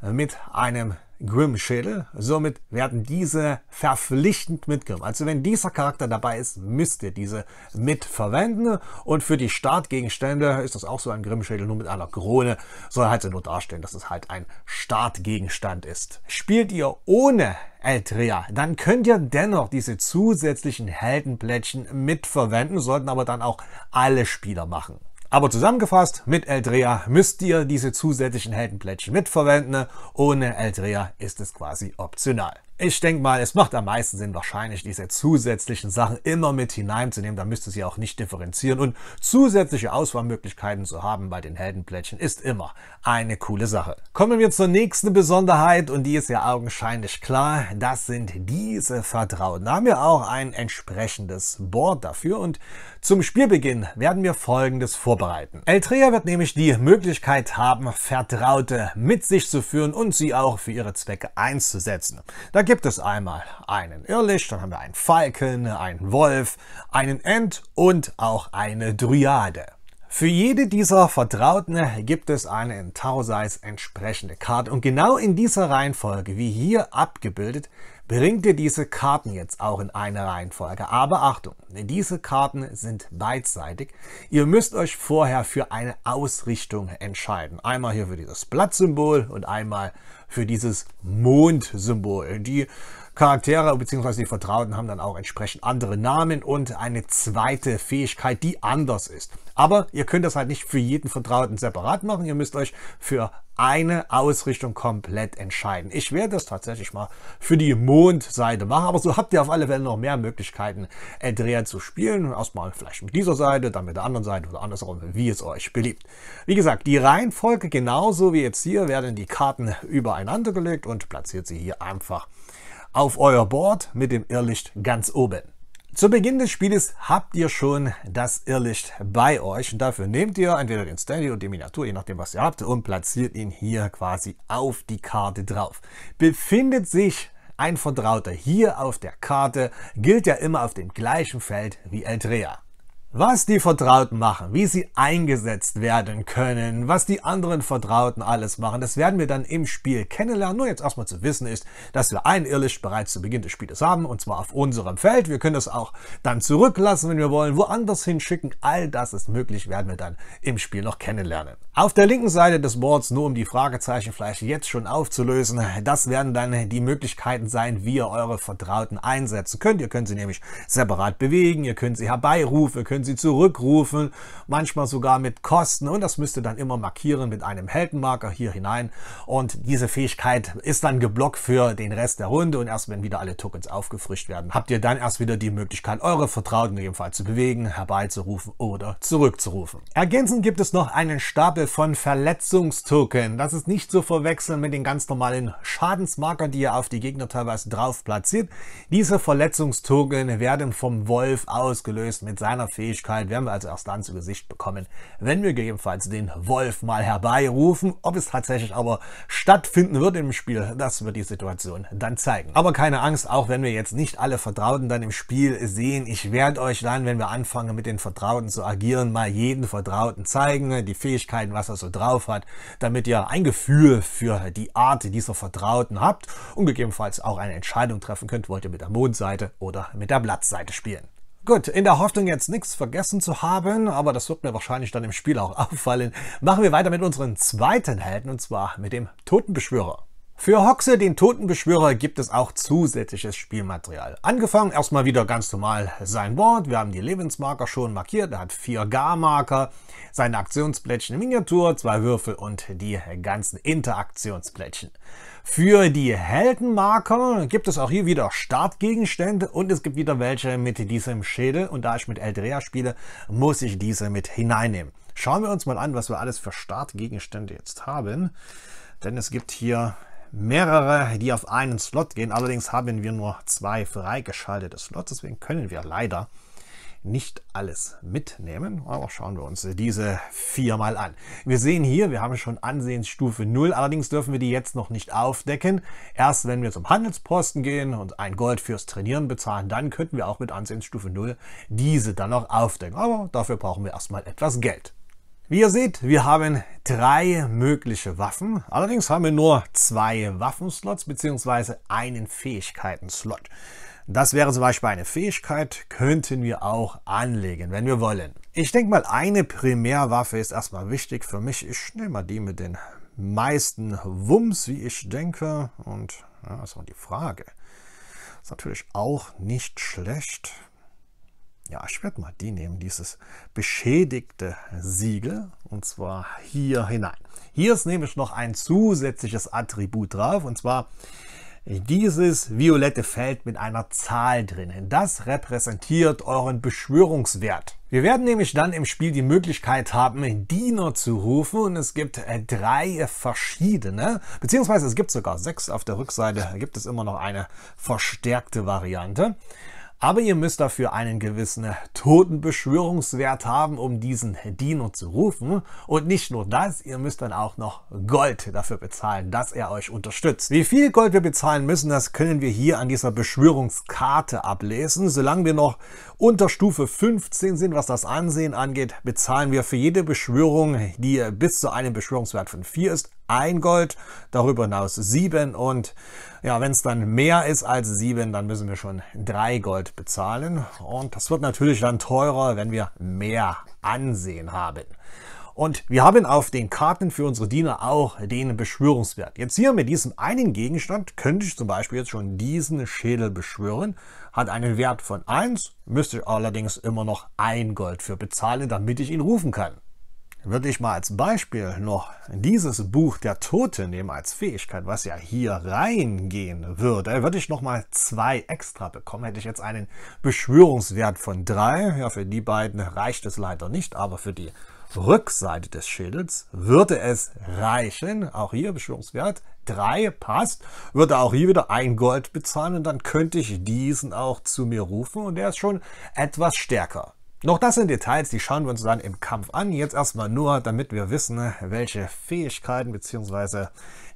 mit einem Grimm-Schädel. Somit werden diese verpflichtend mitgenommen. Also wenn dieser Charakter dabei ist, müsst ihr diese mitverwenden. Und für die Startgegenstände ist das auch so ein Grimm-Schädel, nur mit einer Krone. Soll halt nur darstellen, dass es halt ein Startgegenstand ist. Spielt ihr ohne Altria, dann könnt ihr dennoch diese zusätzlichen Heldenplättchen mitverwenden, sollten aber dann auch alle Spieler machen. Aber zusammengefasst, mit Eldrea müsst ihr diese zusätzlichen Heldenplättchen mitverwenden. Ohne Eldrea ist es quasi optional ich denke mal, es macht am meisten Sinn, wahrscheinlich diese zusätzlichen Sachen immer mit hineinzunehmen. Da müsste sie auch nicht differenzieren. Und zusätzliche Auswahlmöglichkeiten zu haben bei den Heldenplättchen ist immer eine coole Sache. Kommen wir zur nächsten Besonderheit und die ist ja augenscheinlich klar. Das sind diese Vertrauten. Da haben wir auch ein entsprechendes Board dafür. Und zum Spielbeginn werden wir Folgendes vorbereiten. Eltrea wird nämlich die Möglichkeit haben, Vertraute mit sich zu führen und sie auch für ihre Zwecke einzusetzen. Da gibt es einmal einen Irrlicht, dann haben wir einen Falken, einen Wolf, einen Ent und auch eine Dryade. Für jede dieser Vertrauten gibt es eine in Tauseis entsprechende Karte und genau in dieser Reihenfolge, wie hier abgebildet, bringt ihr diese Karten jetzt auch in eine Reihenfolge. Aber Achtung, diese Karten sind beidseitig. Ihr müsst euch vorher für eine Ausrichtung entscheiden. Einmal hier für dieses Blattsymbol und einmal für dieses Mond-Symbol. Die Charaktere bzw. die Vertrauten haben dann auch entsprechend andere Namen und eine zweite Fähigkeit, die anders ist. Aber ihr könnt das halt nicht für jeden Vertrauten separat machen. Ihr müsst euch für eine Ausrichtung komplett entscheiden. Ich werde das tatsächlich mal für die Mondseite machen, aber so habt ihr auf alle Fälle noch mehr Möglichkeiten, Adria zu spielen. Erstmal vielleicht mit dieser Seite, dann mit der anderen Seite oder andersrum, wie es euch beliebt. Wie gesagt, die Reihenfolge genauso wie jetzt hier werden die Karten übereinander gelegt und platziert sie hier einfach auf euer Board mit dem Irrlicht ganz oben. Zu Beginn des Spieles habt ihr schon das Irrlicht bei euch. Und dafür nehmt ihr entweder den Stanley oder die Miniatur, je nachdem was ihr habt, und platziert ihn hier quasi auf die Karte drauf. Befindet sich ein Vertrauter hier auf der Karte, gilt ja immer auf dem gleichen Feld wie Eldrea. Was die Vertrauten machen, wie sie eingesetzt werden können, was die anderen Vertrauten alles machen, das werden wir dann im Spiel kennenlernen. Nur jetzt erstmal zu wissen ist, dass wir einen Irrlicht bereits zu Beginn des Spieles haben, und zwar auf unserem Feld. Wir können das auch dann zurücklassen, wenn wir wollen, woanders hinschicken. All das ist möglich, werden wir dann im Spiel noch kennenlernen. Auf der linken Seite des Boards, nur um die Fragezeichen vielleicht jetzt schon aufzulösen, das werden dann die Möglichkeiten sein, wie ihr eure Vertrauten einsetzen könnt. Ihr könnt sie nämlich separat bewegen, ihr könnt sie herbeirufen, ihr könnt sie zurückrufen, manchmal sogar mit Kosten und das müsst ihr dann immer markieren mit einem Heldenmarker hier hinein und diese Fähigkeit ist dann geblockt für den Rest der Runde und erst wenn wieder alle Tokens aufgefrischt werden, habt ihr dann erst wieder die Möglichkeit, eure Vertrauten jedenfalls zu bewegen, herbeizurufen oder zurückzurufen. Ergänzend gibt es noch einen Stapel von Verletzungstoken. Das ist nicht zu verwechseln mit den ganz normalen Schadensmarkern, die ihr auf die Gegner teilweise drauf platziert. Diese Verletzungstoken werden vom Wolf ausgelöst mit seiner Fähigkeit Fähigkeit werden wir also erst dann zu Gesicht bekommen, wenn wir gegebenenfalls den Wolf mal herbeirufen. Ob es tatsächlich aber stattfinden wird im Spiel, das wird die Situation dann zeigen. Aber keine Angst, auch wenn wir jetzt nicht alle Vertrauten dann im Spiel sehen, ich werde euch dann, wenn wir anfangen mit den Vertrauten zu agieren, mal jeden Vertrauten zeigen, die Fähigkeiten, was er so drauf hat, damit ihr ein Gefühl für die Art dieser Vertrauten habt und gegebenenfalls auch eine Entscheidung treffen könnt, wollt ihr mit der Mondseite oder mit der Blattseite spielen. Gut, in der Hoffnung jetzt nichts vergessen zu haben, aber das wird mir wahrscheinlich dann im Spiel auch auffallen, machen wir weiter mit unserem zweiten Helden und zwar mit dem Totenbeschwörer. Für Hoxe, den Totenbeschwörer, gibt es auch zusätzliches Spielmaterial. Angefangen erstmal wieder ganz normal sein Wort. Wir haben die Lebensmarker schon markiert. Er hat vier Garmarker, seine Aktionsplättchen in Miniatur, zwei Würfel und die ganzen Interaktionsplättchen. Für die Heldenmarker gibt es auch hier wieder Startgegenstände und es gibt wieder welche mit diesem Schädel. Und da ich mit Eldrea spiele, muss ich diese mit hineinnehmen. Schauen wir uns mal an, was wir alles für Startgegenstände jetzt haben. Denn es gibt hier mehrere, die auf einen Slot gehen. Allerdings haben wir nur zwei freigeschaltete Slots, deswegen können wir leider nicht alles mitnehmen, aber schauen wir uns diese viermal an. Wir sehen hier, wir haben schon Ansehensstufe 0, allerdings dürfen wir die jetzt noch nicht aufdecken. Erst wenn wir zum Handelsposten gehen und ein Gold fürs Trainieren bezahlen, dann könnten wir auch mit Ansehensstufe 0 diese dann noch aufdecken. Aber dafür brauchen wir erstmal etwas Geld. Wie ihr seht, wir haben drei mögliche Waffen. Allerdings haben wir nur zwei Waffenslots bzw. einen Fähigkeiten-Slot. Das wäre zum Beispiel eine Fähigkeit, könnten wir auch anlegen, wenn wir wollen. Ich denke mal, eine Primärwaffe ist erstmal wichtig für mich. Ich nehme mal die mit den meisten Wumms, wie ich denke. Und ja, das war die Frage. Ist natürlich auch nicht schlecht ja, ich werde mal die nehmen, dieses beschädigte Siegel, und zwar hier hinein. Hier ist nämlich noch ein zusätzliches Attribut drauf, und zwar dieses violette Feld mit einer Zahl drinnen. Das repräsentiert euren Beschwörungswert. Wir werden nämlich dann im Spiel die Möglichkeit haben, Diener zu rufen und es gibt äh, drei verschiedene, beziehungsweise es gibt sogar sechs. Auf der Rückseite gibt es immer noch eine verstärkte Variante. Aber ihr müsst dafür einen gewissen Totenbeschwörungswert haben, um diesen Dino zu rufen. Und nicht nur das, ihr müsst dann auch noch Gold dafür bezahlen, dass er euch unterstützt. Wie viel Gold wir bezahlen müssen, das können wir hier an dieser Beschwörungskarte ablesen. Solange wir noch unter Stufe 15 sind, was das Ansehen angeht, bezahlen wir für jede Beschwörung, die bis zu einem Beschwörungswert von 4 ist, ein Gold, darüber hinaus sieben und ja, wenn es dann mehr ist als sieben, dann müssen wir schon drei Gold bezahlen und das wird natürlich dann teurer, wenn wir mehr Ansehen haben. Und wir haben auf den Karten für unsere Diener auch den Beschwörungswert. Jetzt hier mit diesem einen Gegenstand könnte ich zum Beispiel jetzt schon diesen Schädel beschwören. Hat einen Wert von 1, müsste ich allerdings immer noch ein Gold für bezahlen, damit ich ihn rufen kann würde ich mal als Beispiel noch dieses Buch der Tote nehmen als Fähigkeit, was ja hier reingehen würde, würde ich nochmal zwei extra bekommen. Hätte ich jetzt einen Beschwörungswert von drei. Ja, für die beiden reicht es leider nicht, aber für die Rückseite des Schildes würde es reichen. Auch hier Beschwörungswert 3 passt. Würde auch hier wieder ein Gold bezahlen und dann könnte ich diesen auch zu mir rufen und der ist schon etwas stärker. Doch das sind Details, die schauen wir uns dann im Kampf an. Jetzt erstmal nur, damit wir wissen, welche Fähigkeiten bzw.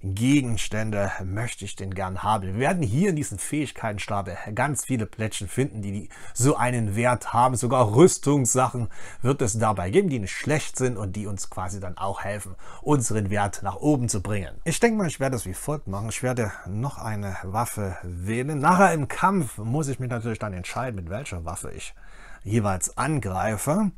Gegenstände möchte ich denn gern haben. Wir werden hier in diesem Fähigkeitenstapel ganz viele Plättchen finden, die, die so einen Wert haben. Sogar Rüstungssachen wird es dabei geben, die nicht schlecht sind und die uns quasi dann auch helfen, unseren Wert nach oben zu bringen. Ich denke mal, ich werde es wie folgt machen. Ich werde noch eine Waffe wählen. Nachher im Kampf muss ich mich natürlich dann entscheiden, mit welcher Waffe ich jeweils angreife.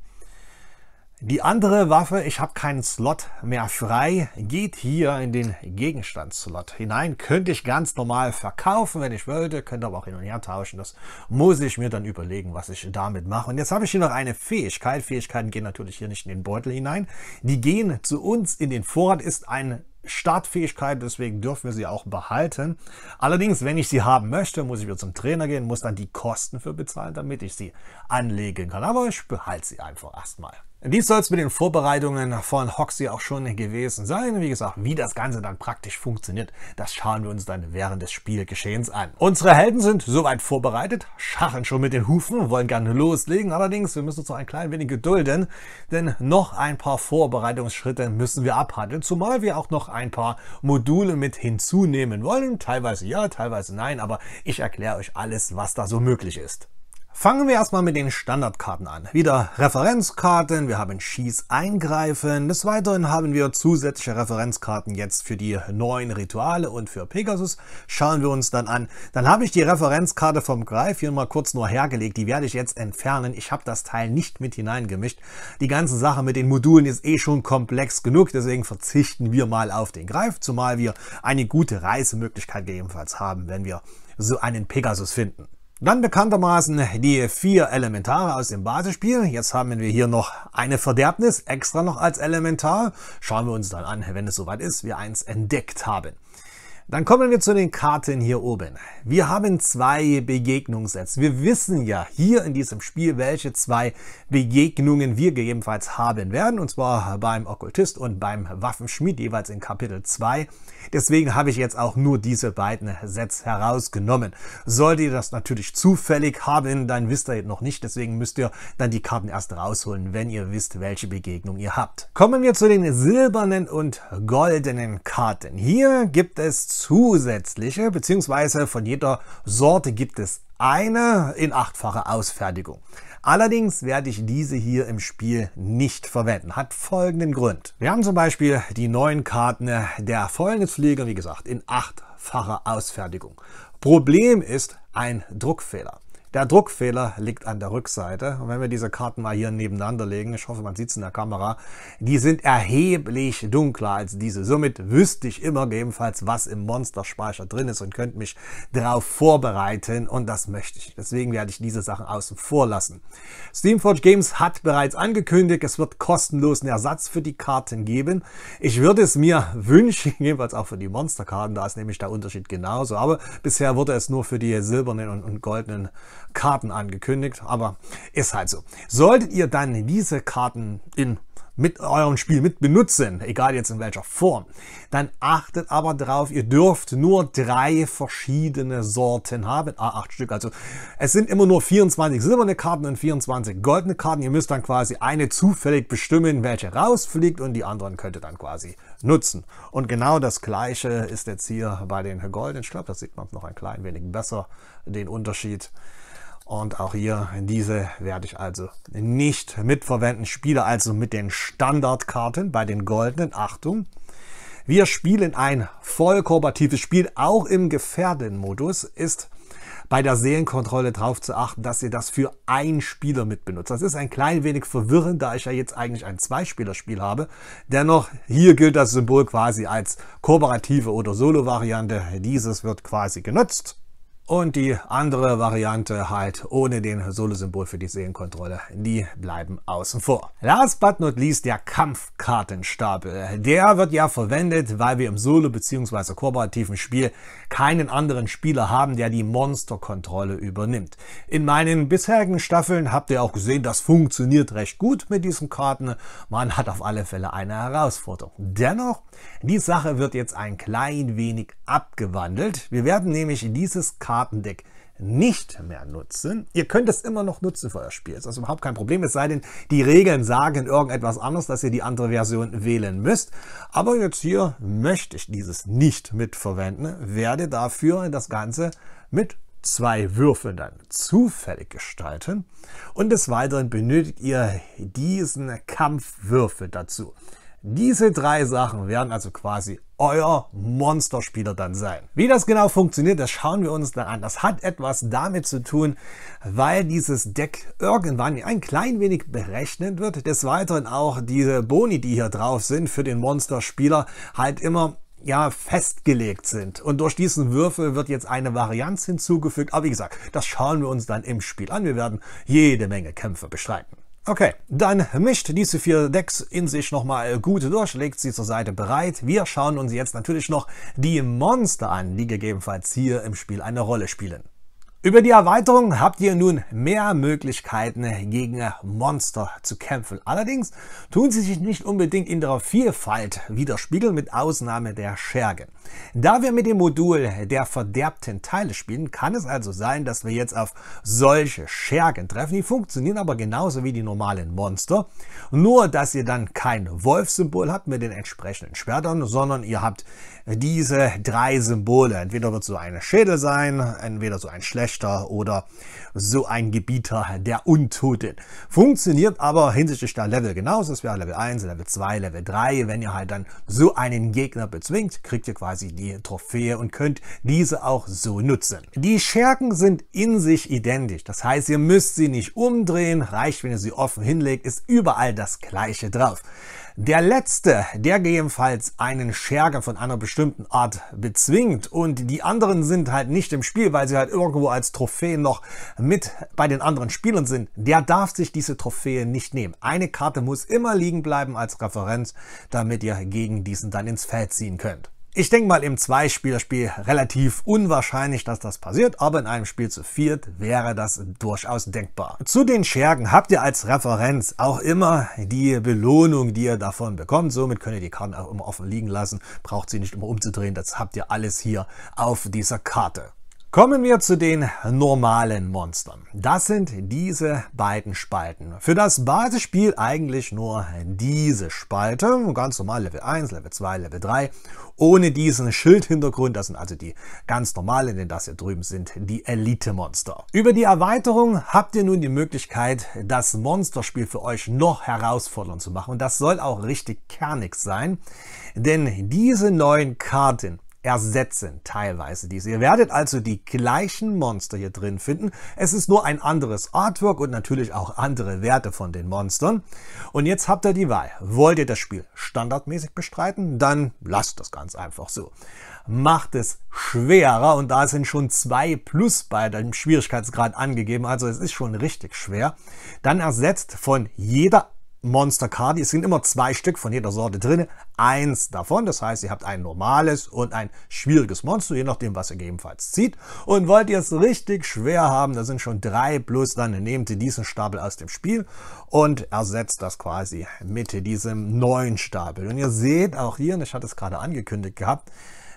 Die andere Waffe, ich habe keinen Slot mehr frei, geht hier in den Gegenstandsslot hinein. Könnte ich ganz normal verkaufen, wenn ich wollte, könnte aber auch hin und her tauschen. Das muss ich mir dann überlegen, was ich damit mache. Und jetzt habe ich hier noch eine Fähigkeit. Fähigkeiten gehen natürlich hier nicht in den Beutel hinein. Die gehen zu uns in den Vorrat, ist ein Startfähigkeit, deswegen dürfen wir sie auch behalten. Allerdings, wenn ich sie haben möchte, muss ich wieder zum Trainer gehen, muss dann die Kosten für bezahlen, damit ich sie anlegen kann. Aber ich behalte sie einfach erstmal. Dies soll es mit den Vorbereitungen von Hoxie auch schon gewesen sein. Wie gesagt, wie das Ganze dann praktisch funktioniert, das schauen wir uns dann während des Spielgeschehens an. Unsere Helden sind soweit vorbereitet, scharren schon mit den Hufen, wollen gerne loslegen. Allerdings, wir müssen uns noch ein klein wenig gedulden, denn noch ein paar Vorbereitungsschritte müssen wir abhandeln, zumal wir auch noch ein paar Module mit hinzunehmen wollen. Teilweise ja, teilweise nein, aber ich erkläre euch alles, was da so möglich ist. Fangen wir erstmal mit den Standardkarten an. Wieder Referenzkarten, wir haben Schieß eingreifen. Des Weiteren haben wir zusätzliche Referenzkarten jetzt für die neuen Rituale und für Pegasus. Schauen wir uns dann an. Dann habe ich die Referenzkarte vom Greif hier mal kurz nur hergelegt. Die werde ich jetzt entfernen. Ich habe das Teil nicht mit hineingemischt. Die ganze Sache mit den Modulen ist eh schon komplex genug. Deswegen verzichten wir mal auf den Greif, zumal wir eine gute Reisemöglichkeit gegebenenfalls haben, wenn wir so einen Pegasus finden. Dann bekanntermaßen die vier Elementare aus dem Basisspiel. Jetzt haben wir hier noch eine Verderbnis, extra noch als Elementar. Schauen wir uns dann an, wenn es soweit ist, wir eins entdeckt haben. Dann kommen wir zu den Karten hier oben. Wir haben zwei Begegnungssets. Wir wissen ja hier in diesem Spiel, welche zwei Begegnungen wir gegebenenfalls haben werden. Und zwar beim Okkultist und beim Waffenschmied, jeweils in Kapitel 2. Deswegen habe ich jetzt auch nur diese beiden Sets herausgenommen. Solltet ihr das natürlich zufällig haben, dann wisst ihr noch nicht. Deswegen müsst ihr dann die Karten erst rausholen, wenn ihr wisst, welche Begegnung ihr habt. Kommen wir zu den silbernen und goldenen Karten. Hier gibt es zusätzliche, beziehungsweise von jeder Sorte gibt es eine in achtfacher Ausfertigung. Allerdings werde ich diese hier im Spiel nicht verwenden. Hat folgenden Grund. Wir haben zum Beispiel die neuen Karten der Fäulnisflieger, wie gesagt, in achtfacher Ausfertigung. Problem ist ein Druckfehler. Der Druckfehler liegt an der Rückseite. Und wenn wir diese Karten mal hier nebeneinander legen, ich hoffe, man sieht es in der Kamera, die sind erheblich dunkler als diese. Somit wüsste ich immer gegebenenfalls, was im Monsterspeicher drin ist und könnte mich darauf vorbereiten. Und das möchte ich. Deswegen werde ich diese Sachen außen vor lassen. Steamforge Games hat bereits angekündigt, es wird kostenlosen Ersatz für die Karten geben. Ich würde es mir wünschen, jedenfalls auch für die Monsterkarten. Da ist nämlich der Unterschied genauso. Aber bisher wurde es nur für die silbernen und, und goldenen Karten angekündigt, aber ist halt so. Solltet ihr dann diese Karten in mit eurem Spiel mit benutzen, egal jetzt in welcher Form, dann achtet aber drauf, ihr dürft nur drei verschiedene Sorten haben, A8 ah, Stück. Also es sind immer nur 24 silberne Karten und 24 goldene Karten. Ihr müsst dann quasi eine zufällig bestimmen, welche rausfliegt und die anderen könnt ihr dann quasi nutzen. Und genau das gleiche ist jetzt hier bei den goldenen. Ich glaube, das sieht man noch ein klein wenig besser, den Unterschied. Und auch hier diese werde ich also nicht mitverwenden. Spiele also mit den Standardkarten bei den goldenen. Achtung! Wir spielen ein voll kooperatives Spiel, auch im Gefährdenmodus ist bei der Seelenkontrolle darauf zu achten, dass ihr das für einen Spieler mitbenutzt. Das ist ein klein wenig verwirrend, da ich ja jetzt eigentlich ein Zweispielerspiel habe. Dennoch, hier gilt das Symbol quasi als kooperative oder Solo-Variante. Dieses wird quasi genutzt. Und die andere Variante halt ohne den Solo-Symbol für die Seelenkontrolle, die bleiben außen vor. Last but not least der Kampfkartenstapel. Der wird ja verwendet, weil wir im Solo- bzw. kooperativen Spiel keinen anderen Spieler haben, der die Monsterkontrolle übernimmt. In meinen bisherigen Staffeln habt ihr auch gesehen, das funktioniert recht gut mit diesen Karten. Man hat auf alle Fälle eine Herausforderung. Dennoch, die Sache wird jetzt ein klein wenig abgewandelt. Wir werden nämlich dieses Kartendeck nicht mehr nutzen. Ihr könnt es immer noch nutzen für euer Spiel. Das ist überhaupt kein Problem. Es sei denn, die Regeln sagen irgendetwas anderes, dass ihr die andere Version wählen müsst. Aber jetzt hier möchte ich dieses nicht mitverwenden. Werde dafür das Ganze mit zwei Würfeln dann zufällig gestalten. Und des Weiteren benötigt ihr diesen Kampfwürfel dazu. Diese drei Sachen werden also quasi euer Monsterspieler dann sein. Wie das genau funktioniert, das schauen wir uns dann an. Das hat etwas damit zu tun, weil dieses Deck irgendwann ein klein wenig berechnet wird. Des Weiteren auch diese Boni, die hier drauf sind für den Monsterspieler, halt immer ja, festgelegt sind. Und durch diesen Würfel wird jetzt eine Varianz hinzugefügt. Aber wie gesagt, das schauen wir uns dann im Spiel an. Wir werden jede Menge Kämpfe bestreiten. Okay, dann mischt diese vier Decks in sich nochmal gut durch, legt sie zur Seite bereit. Wir schauen uns jetzt natürlich noch die Monster an, die gegebenenfalls hier im Spiel eine Rolle spielen. Über die Erweiterung habt ihr nun mehr Möglichkeiten gegen Monster zu kämpfen. Allerdings tun sie sich nicht unbedingt in ihrer Vielfalt widerspiegeln, mit Ausnahme der Schergen. Da wir mit dem Modul der verderbten Teile spielen, kann es also sein, dass wir jetzt auf solche Schergen treffen. Die funktionieren aber genauso wie die normalen Monster. Nur, dass ihr dann kein Wolfsymbol habt mit den entsprechenden Schwertern, sondern ihr habt diese drei Symbole. Entweder wird so ein Schädel sein, entweder so ein schlechter oder so ein Gebieter der Untoten. Funktioniert aber hinsichtlich der Level genauso. Es wäre Level 1, Level 2, Level 3. Wenn ihr halt dann so einen Gegner bezwingt, kriegt ihr quasi quasi die Trophäe und könnt diese auch so nutzen. Die Scherken sind in sich identisch. Das heißt, ihr müsst sie nicht umdrehen. Reicht, wenn ihr sie offen hinlegt, ist überall das gleiche drauf. Der letzte, der gegebenenfalls einen Scherker von einer bestimmten Art bezwingt und die anderen sind halt nicht im Spiel, weil sie halt irgendwo als Trophäe noch mit bei den anderen Spielern sind, der darf sich diese Trophäe nicht nehmen. Eine Karte muss immer liegen bleiben als Referenz, damit ihr gegen diesen dann ins Feld ziehen könnt. Ich denke mal im Zweispielerspiel relativ unwahrscheinlich, dass das passiert, aber in einem Spiel zu viert wäre das durchaus denkbar. Zu den Schergen habt ihr als Referenz auch immer die Belohnung, die ihr davon bekommt. Somit könnt ihr die Karten auch immer offen liegen lassen, braucht sie nicht immer umzudrehen. Das habt ihr alles hier auf dieser Karte. Kommen wir zu den normalen Monstern. Das sind diese beiden Spalten. Für das Basisspiel eigentlich nur diese Spalte. Ganz normal Level 1, Level 2, Level 3. Ohne diesen Schildhintergrund. Das sind also die ganz normalen, denn das hier drüben sind die Elite-Monster. Über die Erweiterung habt ihr nun die Möglichkeit, das Monsterspiel für euch noch herausfordernd zu machen. Und das soll auch richtig kernig sein. Denn diese neuen Karten ersetzen, teilweise diese. Ihr werdet also die gleichen Monster hier drin finden. Es ist nur ein anderes Artwork und natürlich auch andere Werte von den Monstern. Und jetzt habt ihr die Wahl. Wollt ihr das Spiel standardmäßig bestreiten? Dann lasst das ganz einfach so. Macht es schwerer und da sind schon zwei Plus bei dem Schwierigkeitsgrad angegeben, also es ist schon richtig schwer. Dann ersetzt von jeder Monster Cardi. Es sind immer zwei Stück von jeder Sorte drin. Eins davon, das heißt, ihr habt ein normales und ein schwieriges Monster, je nachdem, was ihr gegebenenfalls zieht. Und wollt ihr es richtig schwer haben, da sind schon drei plus, dann nehmt ihr diesen Stapel aus dem Spiel und ersetzt das quasi mit diesem neuen Stapel. Und ihr seht auch hier, und ich hatte es gerade angekündigt gehabt,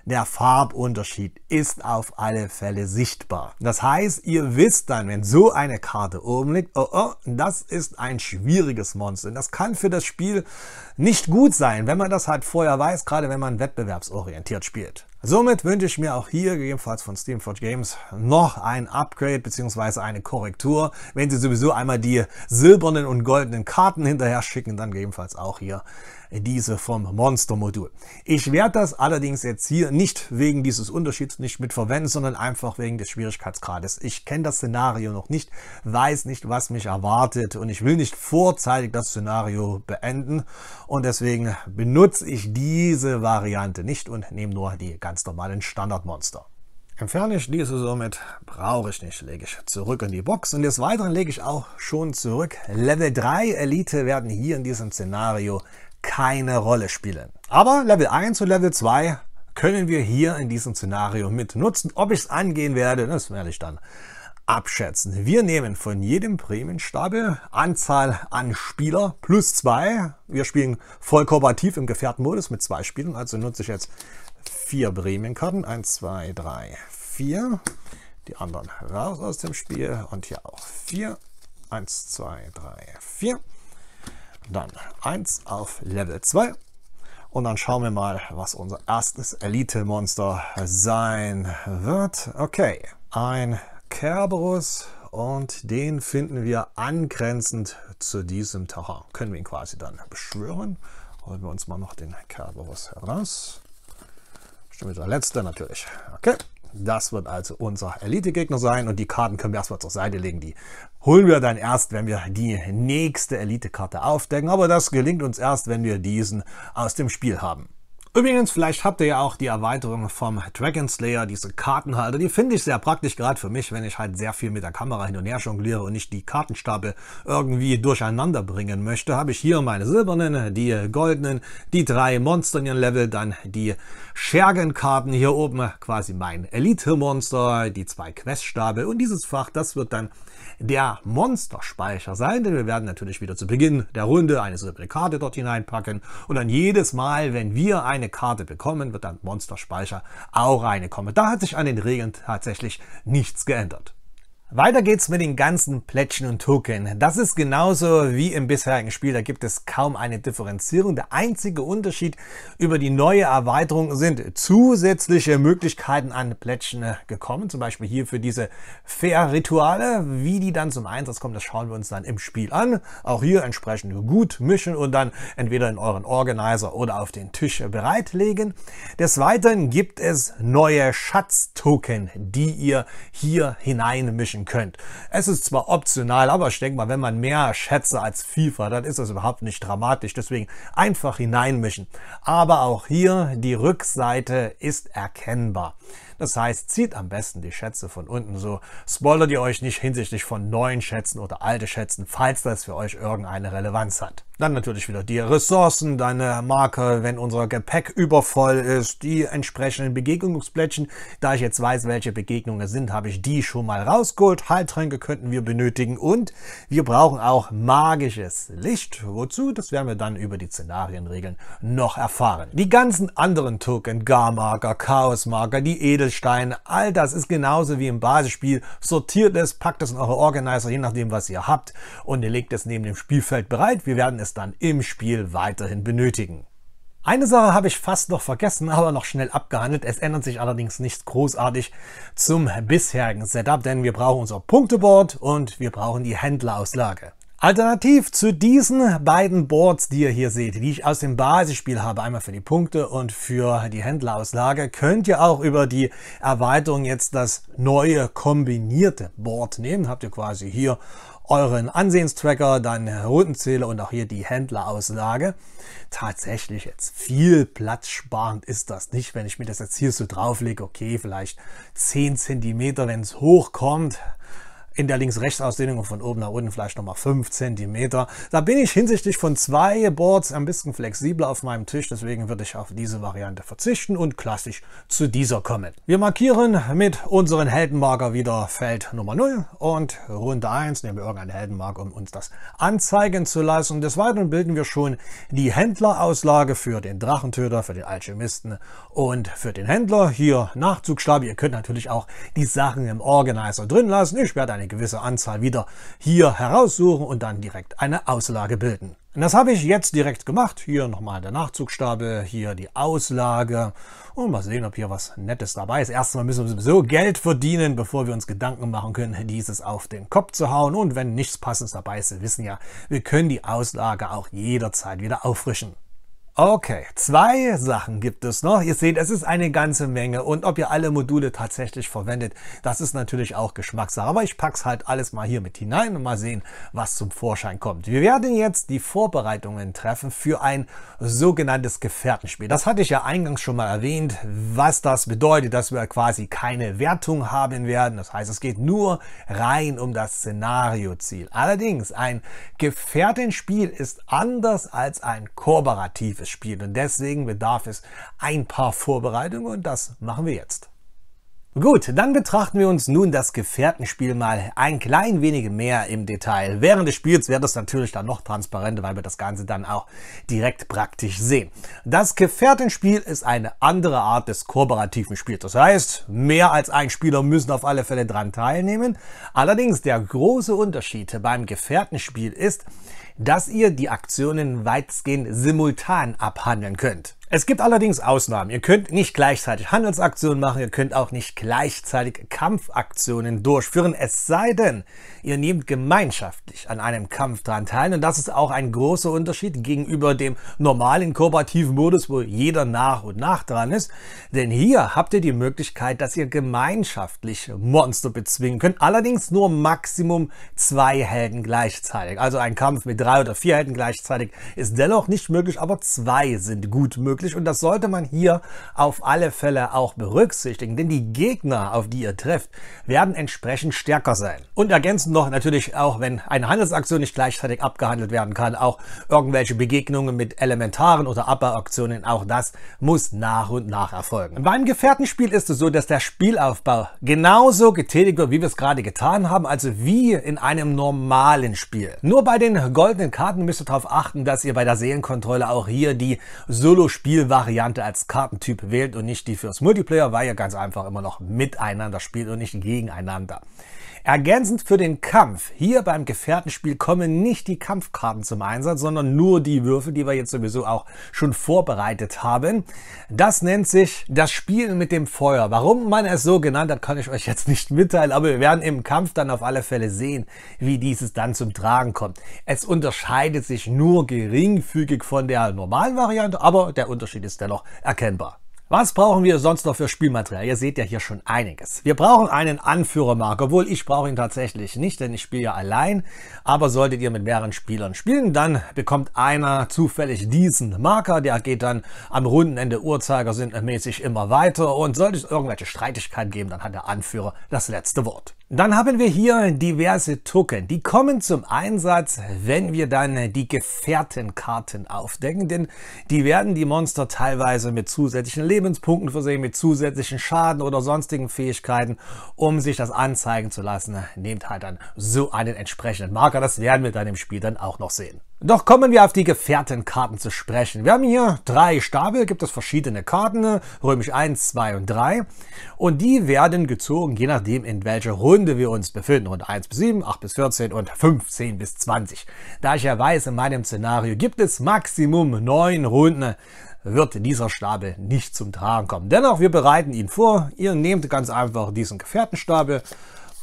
der Farbunterschied ist auf alle Fälle sichtbar. Das heißt, ihr wisst dann, wenn so eine Karte oben liegt, oh, oh, das ist ein schwieriges Monster. das kann für das Spiel nicht gut sein, wenn man das halt vorher weiß, gerade wenn man wettbewerbsorientiert spielt. Somit wünsche ich mir auch hier, gegebenenfalls von Steamforge Games, noch ein Upgrade bzw. eine Korrektur. Wenn sie sowieso einmal die silbernen und goldenen Karten hinterher schicken, dann gegebenenfalls auch hier diese vom Monster-Modul. Ich werde das allerdings jetzt hier nicht wegen dieses Unterschieds nicht mitverwenden, sondern einfach wegen des Schwierigkeitsgrades. Ich kenne das Szenario noch nicht, weiß nicht, was mich erwartet und ich will nicht vorzeitig das Szenario beenden und deswegen benutze ich diese Variante nicht und nehme nur die ganz normalen Standardmonster. Entferne ich diese somit, brauche ich nicht, lege ich zurück in die Box und des Weiteren lege ich auch schon zurück. Level 3 Elite werden hier in diesem Szenario keine Rolle spielen. Aber Level 1 und Level 2 können wir hier in diesem Szenario mit nutzen. Ob ich es angehen werde, das werde ich dann abschätzen. Wir nehmen von jedem Prämienstapel Anzahl an Spieler plus zwei. Wir spielen voll kooperativ im Gefährtenmodus mit zwei Spielern, also nutze ich jetzt vier Prämienkarten. 1, 2, 3, 4. Die anderen raus aus dem Spiel und hier auch vier. 1, 2, 3, 4 dann 1 auf Level 2. Und dann schauen wir mal, was unser erstes Elite-Monster sein wird. Okay, ein Kerberus und den finden wir angrenzend zu diesem Terrain. Können wir ihn quasi dann beschwören. Holen wir uns mal noch den Kerberus heraus. Stimmt, der letzte natürlich. Okay, das wird also unser Elite-Gegner sein und die Karten können wir erstmal zur Seite legen. Die holen wir dann erst, wenn wir die nächste Elite-Karte aufdecken. Aber das gelingt uns erst, wenn wir diesen aus dem Spiel haben. Übrigens, vielleicht habt ihr ja auch die Erweiterung vom Dragon Slayer, diese Kartenhalter. Die finde ich sehr praktisch, gerade für mich, wenn ich halt sehr viel mit der Kamera hin und her jongliere und nicht die Kartenstapel irgendwie durcheinander bringen möchte. Habe ich hier meine silbernen, die goldenen, die drei Monster in Monsterien-Level, dann die Schergenkarten hier oben, quasi mein Elite-Monster, die zwei Queststapel und dieses Fach, das wird dann der Monsterspeicher sein, denn wir werden natürlich wieder zu Beginn der Runde eine silberne Karte dort hineinpacken und dann jedes Mal, wenn wir eine Karte bekommen, wird dann Monsterspeicher auch reinkommen. Da hat sich an den Regeln tatsächlich nichts geändert. Weiter geht's mit den ganzen Plättchen und Token. Das ist genauso wie im bisherigen Spiel, da gibt es kaum eine Differenzierung. Der einzige Unterschied über die neue Erweiterung sind zusätzliche Möglichkeiten an Plättchen äh, gekommen. Zum Beispiel hier für diese Fair-Rituale. Wie die dann zum Einsatz kommen, das schauen wir uns dann im Spiel an. Auch hier entsprechend gut mischen und dann entweder in euren Organizer oder auf den Tisch bereitlegen. Des Weiteren gibt es neue Schatztoken, die ihr hier hineinmischen erreichen könnt. Es ist zwar optional, aber ich denke mal, wenn man mehr schätze als FIFA, dann ist das überhaupt nicht dramatisch. Deswegen einfach hineinmischen. Aber auch hier, die Rückseite ist erkennbar. Das heißt, zieht am besten die Schätze von unten. So spoilert ihr euch nicht hinsichtlich von neuen Schätzen oder alte Schätzen, falls das für euch irgendeine Relevanz hat. Dann natürlich wieder die Ressourcen, deine Marke, wenn unser Gepäck übervoll ist, die entsprechenden Begegnungsplättchen. Da ich jetzt weiß, welche Begegnungen es sind, habe ich die schon mal rausgeholt. Heiltränke könnten wir benötigen und wir brauchen auch magisches Licht. Wozu? Das werden wir dann über die Szenarienregeln noch erfahren. Die ganzen anderen Token, Garmarker, Chaosmarker, die Edel Edelsteine, all das ist genauso wie im Basisspiel. Sortiert es, packt es in eure Organizer, je nachdem, was ihr habt, und ihr legt es neben dem Spielfeld bereit. Wir werden es dann im Spiel weiterhin benötigen. Eine Sache habe ich fast noch vergessen, aber noch schnell abgehandelt. Es ändert sich allerdings nichts großartig zum bisherigen Setup, denn wir brauchen unser Punkteboard und wir brauchen die Händlerauslage. Alternativ zu diesen beiden Boards, die ihr hier seht, die ich aus dem Basisspiel habe, einmal für die Punkte und für die Händlerauslage, könnt ihr auch über die Erweiterung jetzt das neue kombinierte Board nehmen. Habt ihr quasi hier euren Ansehenstracker, dann Rotenzähler und auch hier die Händlerauslage. Tatsächlich jetzt viel platzsparend ist das nicht, wenn ich mir das jetzt hier so drauflege. Okay, vielleicht 10 cm, wenn es hochkommt in der Links-Rechts-Ausdehnung und von oben nach unten vielleicht nochmal 5 cm. Da bin ich hinsichtlich von zwei Boards ein bisschen flexibler auf meinem Tisch, deswegen würde ich auf diese Variante verzichten und klassisch zu dieser kommen. Wir markieren mit unserem Heldenmarker wieder Feld Nummer 0 und Runde 1 nehmen wir irgendeinen Heldenmarker, um uns das anzeigen zu lassen. Des Weiteren bilden wir schon die Händlerauslage für den Drachentöter, für den Alchemisten und für den Händler hier Nachzugstabe. Ihr könnt natürlich auch die Sachen im Organizer drin lassen. Ich werde eine gewisse Anzahl wieder hier heraussuchen und dann direkt eine Auslage bilden. Und das habe ich jetzt direkt gemacht. Hier nochmal der Nachzugstabe, hier die Auslage. Und mal sehen, ob hier was Nettes dabei ist. Erstmal müssen wir sowieso Geld verdienen, bevor wir uns Gedanken machen können, dieses auf den Kopf zu hauen. Und wenn nichts Passendes dabei ist, wir wissen ja, wir können die Auslage auch jederzeit wieder auffrischen. Okay, zwei Sachen gibt es noch. Ihr seht, es ist eine ganze Menge und ob ihr alle Module tatsächlich verwendet, das ist natürlich auch Geschmackssache. Aber ich pack's halt alles mal hier mit hinein und mal sehen, was zum Vorschein kommt. Wir werden jetzt die Vorbereitungen treffen für ein sogenanntes Gefährtenspiel. Das hatte ich ja eingangs schon mal erwähnt, was das bedeutet, dass wir quasi keine Wertung haben werden. Das heißt, es geht nur rein um das Szenarioziel. Allerdings, ein Gefährtenspiel ist anders als ein kooperatives. Spiel. Und deswegen bedarf es ein paar Vorbereitungen und das machen wir jetzt. Gut, dann betrachten wir uns nun das Gefährtenspiel mal ein klein wenig mehr im Detail. Während des Spiels wird es natürlich dann noch transparenter, weil wir das Ganze dann auch direkt praktisch sehen. Das Gefährtenspiel ist eine andere Art des kooperativen Spiels. Das heißt, mehr als ein Spieler müssen auf alle Fälle dran teilnehmen. Allerdings der große Unterschied beim Gefährtenspiel ist, dass ihr die Aktionen weitgehend simultan abhandeln könnt. Es gibt allerdings Ausnahmen. Ihr könnt nicht gleichzeitig Handelsaktionen machen, ihr könnt auch nicht gleichzeitig Kampfaktionen durchführen, es sei denn, ihr nehmt gemeinschaftlich an einem Kampf daran teil. Und das ist auch ein großer Unterschied gegenüber dem normalen kooperativen Modus, wo jeder nach und nach dran ist. Denn hier habt ihr die Möglichkeit, dass ihr gemeinschaftlich Monster bezwingen könnt. Allerdings nur Maximum zwei Helden gleichzeitig. Also ein Kampf mit drei oder vier Helden gleichzeitig ist dennoch nicht möglich, aber zwei sind gut möglich möglich und das sollte man hier auf alle Fälle auch berücksichtigen, denn die Gegner, auf die ihr trifft, werden entsprechend stärker sein. Und ergänzend noch natürlich auch, wenn eine Handelsaktion nicht gleichzeitig abgehandelt werden kann, auch irgendwelche Begegnungen mit Elementaren oder Abbauaktionen, auch das muss nach und nach erfolgen. Beim Gefährtenspiel ist es so, dass der Spielaufbau genauso getätigt wird, wie wir es gerade getan haben, also wie in einem normalen Spiel. Nur bei den goldenen Karten müsst ihr darauf achten, dass ihr bei der Seelenkontrolle auch hier die solo Spielvariante als Kartentyp wählt und nicht die fürs Multiplayer, weil ihr ganz einfach immer noch miteinander spielt und nicht gegeneinander. Ergänzend für den Kampf. Hier beim Gefährtenspiel kommen nicht die Kampfkarten zum Einsatz, sondern nur die Würfel, die wir jetzt sowieso auch schon vorbereitet haben. Das nennt sich das Spiel mit dem Feuer. Warum man es so genannt hat, kann ich euch jetzt nicht mitteilen, aber wir werden im Kampf dann auf alle Fälle sehen, wie dieses dann zum Tragen kommt. Es unterscheidet sich nur geringfügig von der normalen Variante, aber der Unterschied ist dennoch erkennbar. Was brauchen wir sonst noch für Spielmaterial? Ihr seht ja hier schon einiges. Wir brauchen einen Anführermarker, obwohl ich brauche ihn tatsächlich nicht, denn ich spiele ja allein. Aber solltet ihr mit mehreren Spielern spielen, dann bekommt einer zufällig diesen Marker. Der geht dann am Rundenende Uhrzeigersinn mäßig immer weiter. Und sollte es irgendwelche Streitigkeiten geben, dann hat der Anführer das letzte Wort. Dann haben wir hier diverse Token. Die kommen zum Einsatz, wenn wir dann die Gefährtenkarten aufdecken, denn die werden die Monster teilweise mit zusätzlichen Lebenspunkten versehen, mit zusätzlichen Schaden oder sonstigen Fähigkeiten, um sich das anzeigen zu lassen. Nehmt halt dann so einen entsprechenden Marker, das werden wir dann im Spiel dann auch noch sehen. Doch kommen wir auf die Gefährtenkarten zu sprechen. Wir haben hier drei Stapel, gibt es verschiedene Karten, ne? römisch 1, 2 und 3. Und die werden gezogen, je nachdem, in welcher Runde wir uns befinden. Rund 1 bis 7, 8 bis 14 und 15 bis 20. Da ich ja weiß, in meinem Szenario gibt es Maximum 9 Runden, wird dieser Stapel nicht zum Tragen kommen. Dennoch, wir bereiten ihn vor. Ihr nehmt ganz einfach diesen Gefährtenstapel,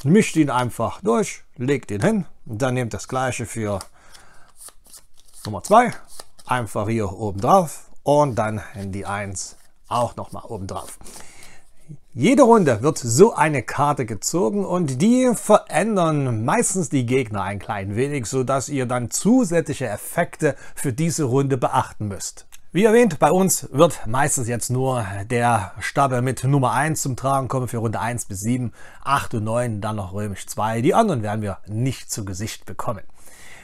mischt ihn einfach durch, legt ihn hin und dann nehmt das gleiche für Nummer 2 einfach hier oben drauf und dann die 1 auch nochmal oben drauf. Jede Runde wird so eine Karte gezogen und die verändern meistens die Gegner ein klein wenig, sodass ihr dann zusätzliche Effekte für diese Runde beachten müsst. Wie erwähnt, bei uns wird meistens jetzt nur der Stapel mit Nummer 1 zum Tragen kommen für Runde 1 bis 7, 8 und 9, dann noch römisch 2. Die anderen werden wir nicht zu Gesicht bekommen.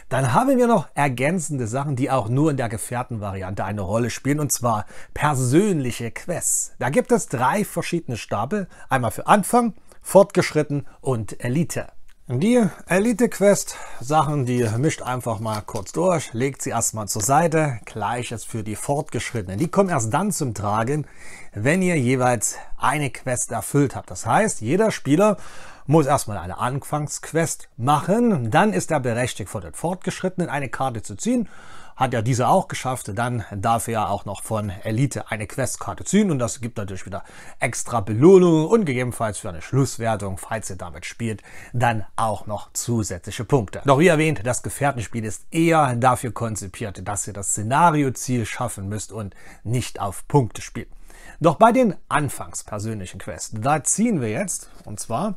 Dann haben wir noch ergänzende Sachen, die auch nur in der Gefährtenvariante eine Rolle spielen, und zwar persönliche Quests. Da gibt es drei verschiedene Stapel, einmal für Anfang, Fortgeschritten und Elite. Die Elite-Quest-Sachen, die mischt einfach mal kurz durch, legt sie erstmal zur Seite. Gleiches für die Fortgeschrittenen. Die kommen erst dann zum Tragen, wenn ihr jeweils eine Quest erfüllt habt. Das heißt, jeder Spieler muss erstmal eine Anfangsquest machen, dann ist er berechtigt von den Fortgeschrittenen eine Karte zu ziehen. Hat er diese auch geschafft, dann darf er auch noch von Elite eine Questkarte ziehen und das gibt natürlich wieder extra Belohnungen und gegebenenfalls für eine Schlusswertung, falls ihr damit spielt, dann auch noch zusätzliche Punkte. Doch wie erwähnt, das Gefährtenspiel ist eher dafür konzipiert, dass ihr das Szenarioziel schaffen müsst und nicht auf Punkte spielt. Doch bei den anfangspersönlichen Quests, da ziehen wir jetzt, und zwar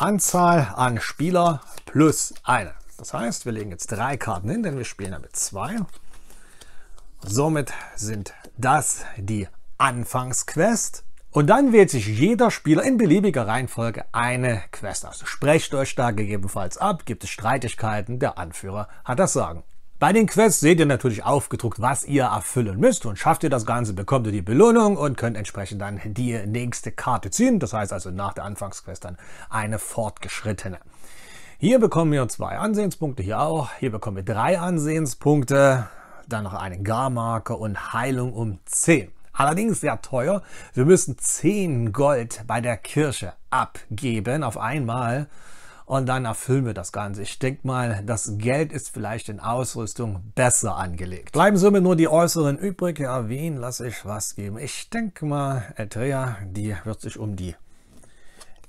Anzahl an Spieler plus eine. Das heißt, wir legen jetzt drei Karten hin, denn wir spielen damit zwei. Somit sind das die Anfangsquest. Und dann wählt sich jeder Spieler in beliebiger Reihenfolge eine Quest aus. Also sprecht euch da gegebenenfalls ab, gibt es Streitigkeiten, der Anführer hat das Sagen. Bei den Quests seht ihr natürlich aufgedruckt, was ihr erfüllen müsst und schafft ihr das Ganze, bekommt ihr die Belohnung und könnt entsprechend dann die nächste Karte ziehen. Das heißt also nach der Anfangsquest dann eine fortgeschrittene. Hier bekommen wir zwei Ansehenspunkte, hier auch. Hier bekommen wir drei Ansehenspunkte, dann noch eine Garmarke und Heilung um 10. Allerdings sehr teuer. Wir müssen 10 Gold bei der Kirche abgeben auf einmal und dann erfüllen wir das Ganze. Ich denke mal, das Geld ist vielleicht in Ausrüstung besser angelegt. Bleiben somit nur die Äußeren übrig. Ja, wen lasse ich was geben? Ich denke mal, Etrea, die wird sich um die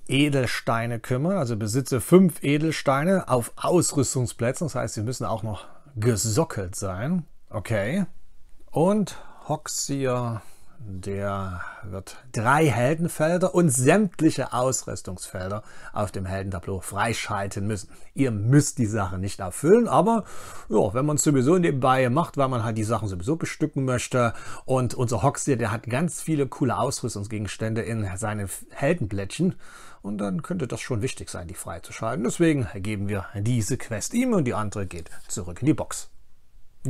Edelsteine kümmern. Also besitze fünf Edelsteine auf Ausrüstungsplätzen. Das heißt, sie müssen auch noch gesockelt sein. Okay. Und Hoxia der wird drei Heldenfelder und sämtliche Ausrüstungsfelder auf dem Heldentableau freischalten müssen. Ihr müsst die Sache nicht erfüllen, aber ja, wenn man es sowieso nebenbei macht, weil man halt die Sachen sowieso bestücken möchte und unser Hoxie, der hat ganz viele coole Ausrüstungsgegenstände in seinen Heldenblättchen und dann könnte das schon wichtig sein, die freizuschalten. Deswegen geben wir diese Quest ihm und die andere geht zurück in die Box.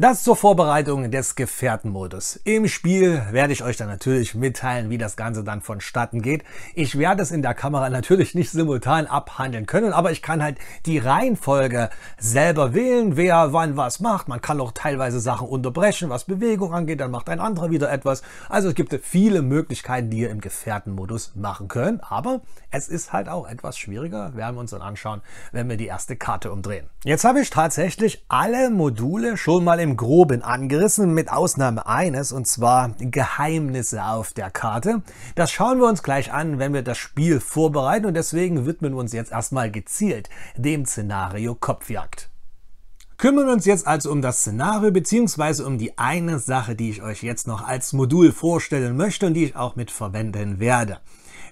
Das zur Vorbereitung des Gefährtenmodus. Im Spiel werde ich euch dann natürlich mitteilen, wie das Ganze dann vonstatten geht. Ich werde es in der Kamera natürlich nicht simultan abhandeln können, aber ich kann halt die Reihenfolge selber wählen, wer wann was macht. Man kann auch teilweise Sachen unterbrechen, was Bewegung angeht, dann macht ein anderer wieder etwas. Also es gibt viele Möglichkeiten, die ihr im Gefährtenmodus machen könnt, aber es ist halt auch etwas schwieriger, werden wir uns dann anschauen, wenn wir die erste Karte umdrehen. Jetzt habe ich tatsächlich alle Module schon mal im im Groben angerissen, mit Ausnahme eines, und zwar Geheimnisse auf der Karte. Das schauen wir uns gleich an, wenn wir das Spiel vorbereiten und deswegen widmen wir uns jetzt erstmal gezielt dem Szenario Kopfjagd kümmern wir uns jetzt also um das Szenario beziehungsweise um die eine Sache, die ich euch jetzt noch als Modul vorstellen möchte und die ich auch mit verwenden werde.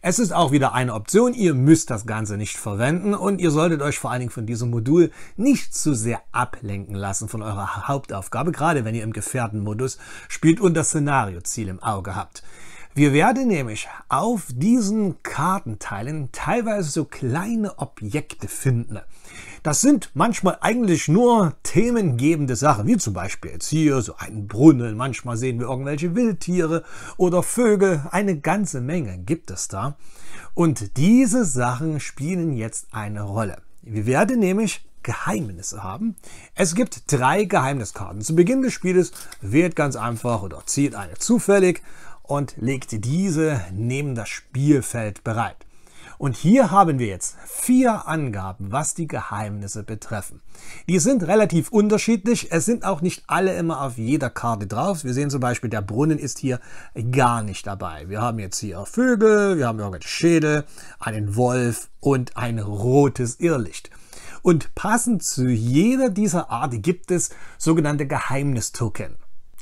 Es ist auch wieder eine Option, ihr müsst das Ganze nicht verwenden und ihr solltet euch vor allen Dingen von diesem Modul nicht zu sehr ablenken lassen von eurer Hauptaufgabe, gerade wenn ihr im Gefährtenmodus spielt und das Szenarioziel im Auge habt. Wir werden nämlich auf diesen Kartenteilen teilweise so kleine Objekte finden. Das sind manchmal eigentlich nur themengebende Sachen, wie zum Beispiel jetzt hier so einen Brunnen, manchmal sehen wir irgendwelche Wildtiere oder Vögel, eine ganze Menge gibt es da. Und diese Sachen spielen jetzt eine Rolle. Wir werden nämlich Geheimnisse haben. Es gibt drei Geheimniskarten. Zu Beginn des Spieles wählt ganz einfach oder zieht eine zufällig und legt diese neben das Spielfeld bereit. Und hier haben wir jetzt vier Angaben, was die Geheimnisse betreffen. Die sind relativ unterschiedlich. Es sind auch nicht alle immer auf jeder Karte drauf. Wir sehen zum Beispiel, der Brunnen ist hier gar nicht dabei. Wir haben jetzt hier Vögel, wir haben irgendwelche Schädel, einen Wolf und ein rotes Irrlicht. Und passend zu jeder dieser Art gibt es sogenannte Geheimnistoken.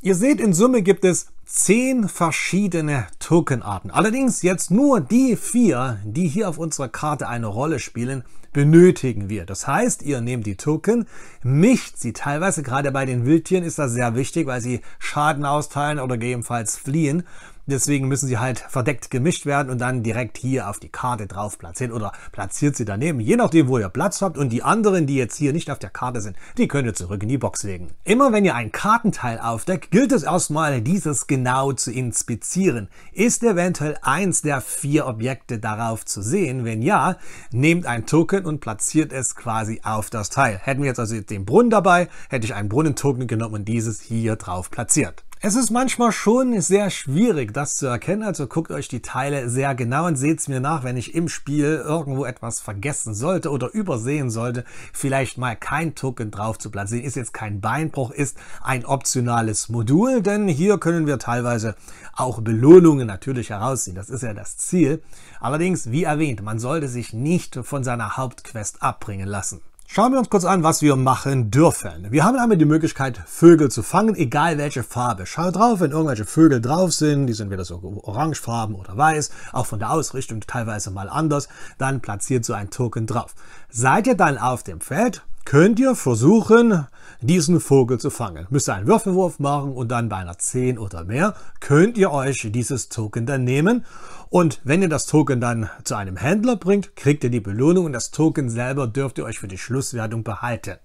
Ihr seht, in Summe gibt es zehn verschiedene Tokenarten. Allerdings jetzt nur die vier, die hier auf unserer Karte eine Rolle spielen, benötigen wir. Das heißt, ihr nehmt die Token, mischt sie teilweise, gerade bei den Wildtieren ist das sehr wichtig, weil sie Schaden austeilen oder gegebenenfalls fliehen. Deswegen müssen sie halt verdeckt gemischt werden und dann direkt hier auf die Karte drauf platzieren oder platziert sie daneben, je nachdem, wo ihr Platz habt. Und die anderen, die jetzt hier nicht auf der Karte sind, die könnt ihr zurück in die Box legen. Immer wenn ihr ein Kartenteil aufdeckt, gilt es erstmal, dieses genau zu inspizieren. Ist eventuell eins der vier Objekte darauf zu sehen? Wenn ja, nehmt ein Token und platziert es quasi auf das Teil. Hätten wir jetzt also den Brunnen dabei, hätte ich einen Brunnentoken genommen und dieses hier drauf platziert. Es ist manchmal schon sehr schwierig, das zu erkennen, also guckt euch die Teile sehr genau und seht es mir nach, wenn ich im Spiel irgendwo etwas vergessen sollte oder übersehen sollte, vielleicht mal kein Token drauf zu platzieren. Ist jetzt kein Beinbruch, ist ein optionales Modul, denn hier können wir teilweise auch Belohnungen natürlich herausziehen. Das ist ja das Ziel. Allerdings, wie erwähnt, man sollte sich nicht von seiner Hauptquest abbringen lassen. Schauen wir uns kurz an, was wir machen dürfen. Wir haben einmal die Möglichkeit, Vögel zu fangen, egal welche Farbe. Schau drauf, wenn irgendwelche Vögel drauf sind, die sind wieder so orangefarben oder weiß, auch von der Ausrichtung teilweise mal anders, dann platziert so ein Token drauf. Seid ihr dann auf dem Feld, könnt ihr versuchen, diesen Vogel zu fangen. Müsst ihr einen Würfelwurf machen und dann bei einer 10 oder mehr könnt ihr euch dieses Token dann nehmen. Und wenn ihr das Token dann zu einem Händler bringt, kriegt ihr die Belohnung und das Token selber dürft ihr euch für die Schlusswertung behalten.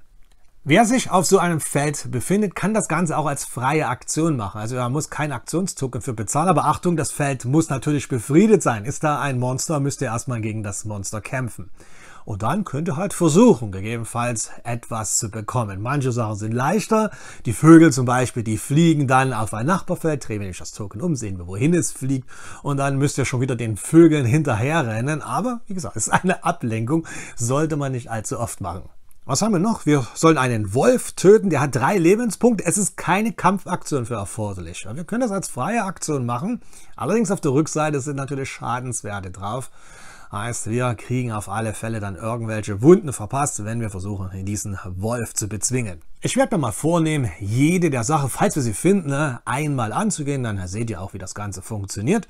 Wer sich auf so einem Feld befindet, kann das Ganze auch als freie Aktion machen. Also man muss kein Aktionstoken für bezahlen, aber Achtung, das Feld muss natürlich befriedet sein. Ist da ein Monster, müsst ihr erstmal gegen das Monster kämpfen. Und dann könnt ihr halt versuchen, gegebenenfalls etwas zu bekommen. Manche Sachen sind leichter. Die Vögel zum Beispiel, die fliegen dann auf ein Nachbarfeld, drehen wir nämlich das Token um, sehen wir, wohin es fliegt. Und dann müsst ihr schon wieder den Vögeln hinterherrennen. Aber wie gesagt, es ist eine Ablenkung, sollte man nicht allzu oft machen. Was haben wir noch? Wir sollen einen Wolf töten, der hat drei Lebenspunkte. Es ist keine Kampfaktion für erforderlich. Wir können das als freie Aktion machen. Allerdings auf der Rückseite sind natürlich Schadenswerte drauf. Heißt, wir kriegen auf alle Fälle dann irgendwelche Wunden verpasst, wenn wir versuchen, diesen Wolf zu bezwingen. Ich werde mir mal vornehmen, jede der Sache, falls wir sie finden, ne, einmal anzugehen. Dann seht ihr auch, wie das Ganze funktioniert.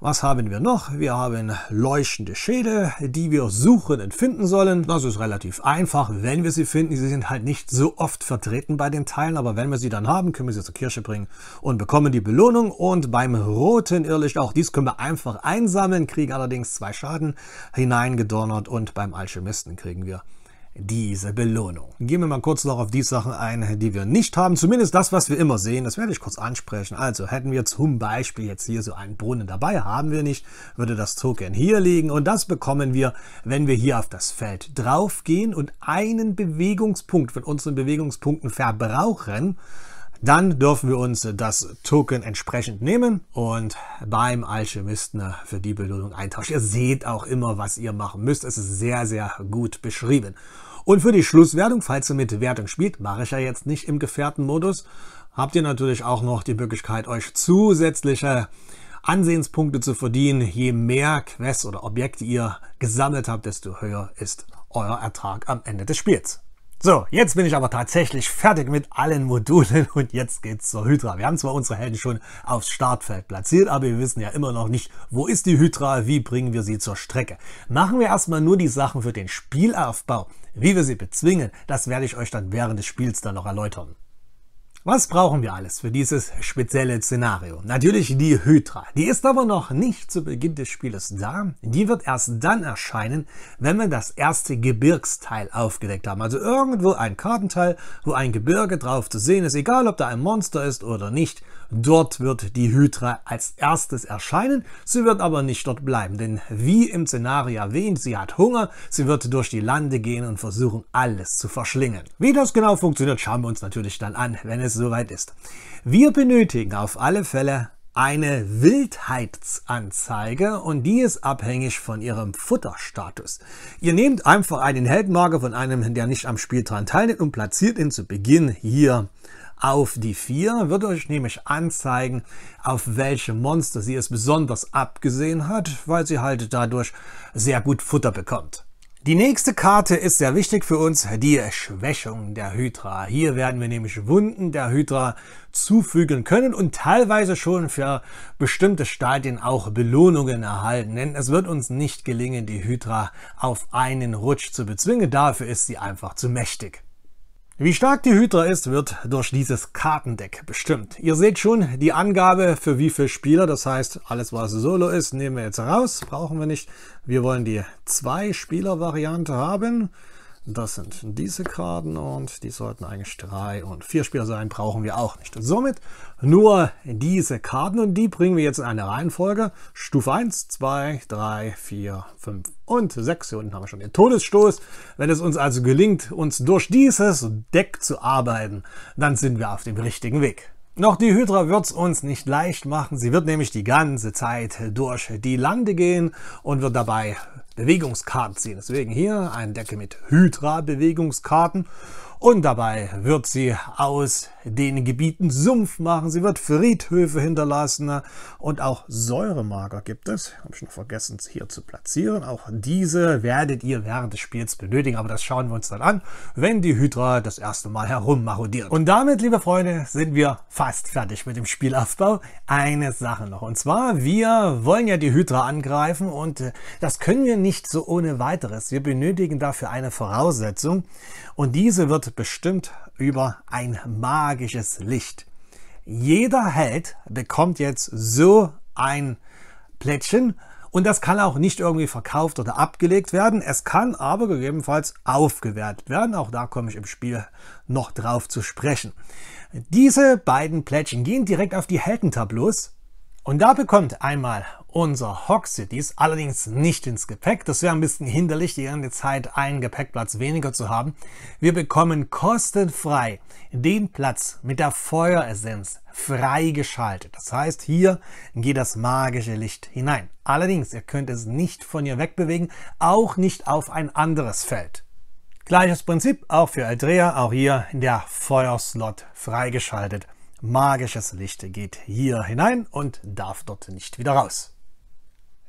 Was haben wir noch? Wir haben leuchtende Schädel, die wir suchen und finden sollen. Das ist relativ einfach, wenn wir sie finden. Sie sind halt nicht so oft vertreten bei den Teilen, aber wenn wir sie dann haben, können wir sie zur Kirche bringen und bekommen die Belohnung. Und beim roten Irrlicht, auch dies können wir einfach einsammeln, kriegen allerdings zwei Schaden hineingedonnert und beim Alchemisten kriegen wir diese Belohnung. Gehen wir mal kurz noch auf die Sachen ein, die wir nicht haben. Zumindest das, was wir immer sehen. Das werde ich kurz ansprechen. Also hätten wir zum Beispiel jetzt hier so einen Brunnen dabei, haben wir nicht, würde das Token hier liegen. Und das bekommen wir, wenn wir hier auf das Feld draufgehen und einen Bewegungspunkt von unseren Bewegungspunkten verbrauchen dann dürfen wir uns das Token entsprechend nehmen und beim Alchemisten für die Belohnung eintauschen. Ihr seht auch immer, was ihr machen müsst. Es ist sehr, sehr gut beschrieben. Und für die Schlusswertung, falls ihr mit Wertung spielt, mache ich ja jetzt nicht im Gefährtenmodus, habt ihr natürlich auch noch die Möglichkeit, euch zusätzliche Ansehenspunkte zu verdienen. Je mehr Quests oder Objekte ihr gesammelt habt, desto höher ist euer Ertrag am Ende des Spiels. So, jetzt bin ich aber tatsächlich fertig mit allen Modulen und jetzt geht's zur Hydra. Wir haben zwar unsere Helden schon aufs Startfeld platziert, aber wir wissen ja immer noch nicht, wo ist die Hydra, wie bringen wir sie zur Strecke. Machen wir erstmal nur die Sachen für den Spielaufbau. Wie wir sie bezwingen, das werde ich euch dann während des Spiels dann noch erläutern. Was brauchen wir alles für dieses spezielle Szenario? Natürlich die Hydra. Die ist aber noch nicht zu Beginn des Spieles da. Die wird erst dann erscheinen, wenn wir das erste Gebirgsteil aufgedeckt haben. Also irgendwo ein Kartenteil, wo ein Gebirge drauf zu sehen ist, egal ob da ein Monster ist oder nicht. Dort wird die Hydra als erstes erscheinen. Sie wird aber nicht dort bleiben, denn wie im Szenario erwähnt, sie hat Hunger, sie wird durch die Lande gehen und versuchen, alles zu verschlingen. Wie das genau funktioniert, schauen wir uns natürlich dann an, wenn es soweit ist. Wir benötigen auf alle Fälle eine Wildheitsanzeige und die ist abhängig von ihrem Futterstatus. Ihr nehmt einfach einen Heldmarker von einem, der nicht am Spiel Spielplan teilnimmt und platziert ihn zu Beginn hier auf die 4 wird euch nämlich anzeigen, auf welche Monster sie es besonders abgesehen hat, weil sie halt dadurch sehr gut Futter bekommt. Die nächste Karte ist sehr wichtig für uns, die Schwächung der Hydra. Hier werden wir nämlich Wunden der Hydra zufügen können und teilweise schon für bestimmte Stadien auch Belohnungen erhalten, denn es wird uns nicht gelingen, die Hydra auf einen Rutsch zu bezwingen, dafür ist sie einfach zu mächtig. Wie stark die Hydra ist, wird durch dieses Kartendeck bestimmt. Ihr seht schon die Angabe für wie viele Spieler, das heißt, alles was Solo ist, nehmen wir jetzt raus, brauchen wir nicht. Wir wollen die Zwei-Spieler-Variante haben. Das sind diese Karten und die sollten eigentlich drei und vier Spieler sein, brauchen wir auch nicht. somit nur diese Karten und die bringen wir jetzt in eine Reihenfolge. Stufe 1, 2, 3, 4, 5 und 6. Hier unten haben wir schon den Todesstoß. Wenn es uns also gelingt, uns durch dieses Deck zu arbeiten, dann sind wir auf dem richtigen Weg. Noch die Hydra wird es uns nicht leicht machen. Sie wird nämlich die ganze Zeit durch die Lande gehen und wird dabei Bewegungskarten ziehen. Deswegen hier ein Deckel mit Hydra-Bewegungskarten und dabei wird sie aus den Gebieten Sumpf machen. Sie wird Friedhöfe hinterlassen und auch Säuremager gibt es. Habe ich noch vergessen, hier zu platzieren. Auch diese werdet ihr während des Spiels benötigen, aber das schauen wir uns dann an, wenn die Hydra das erste Mal herummarodiert. Und damit, liebe Freunde, sind wir fast fertig mit dem Spielaufbau. Eine Sache noch. Und zwar, wir wollen ja die Hydra angreifen und äh, das können wir nicht so ohne weiteres. Wir benötigen dafür eine Voraussetzung. Und diese wird bestimmt über ein magisches Licht. Jeder Held bekommt jetzt so ein Plättchen und das kann auch nicht irgendwie verkauft oder abgelegt werden. Es kann aber gegebenenfalls aufgewertet werden. Auch da komme ich im Spiel noch drauf zu sprechen. Diese beiden Plättchen gehen direkt auf die Heldentableaus und da bekommt einmal unser Hog allerdings nicht ins Gepäck. Das wäre ein bisschen hinderlich, die ganze Zeit einen Gepäckplatz weniger zu haben. Wir bekommen kostenfrei den Platz mit der Feueressenz freigeschaltet. Das heißt, hier geht das magische Licht hinein. Allerdings, ihr könnt es nicht von ihr wegbewegen, auch nicht auf ein anderes Feld. Gleiches Prinzip auch für Altrea, auch hier der Feuerslot freigeschaltet magisches Licht geht hier hinein und darf dort nicht wieder raus.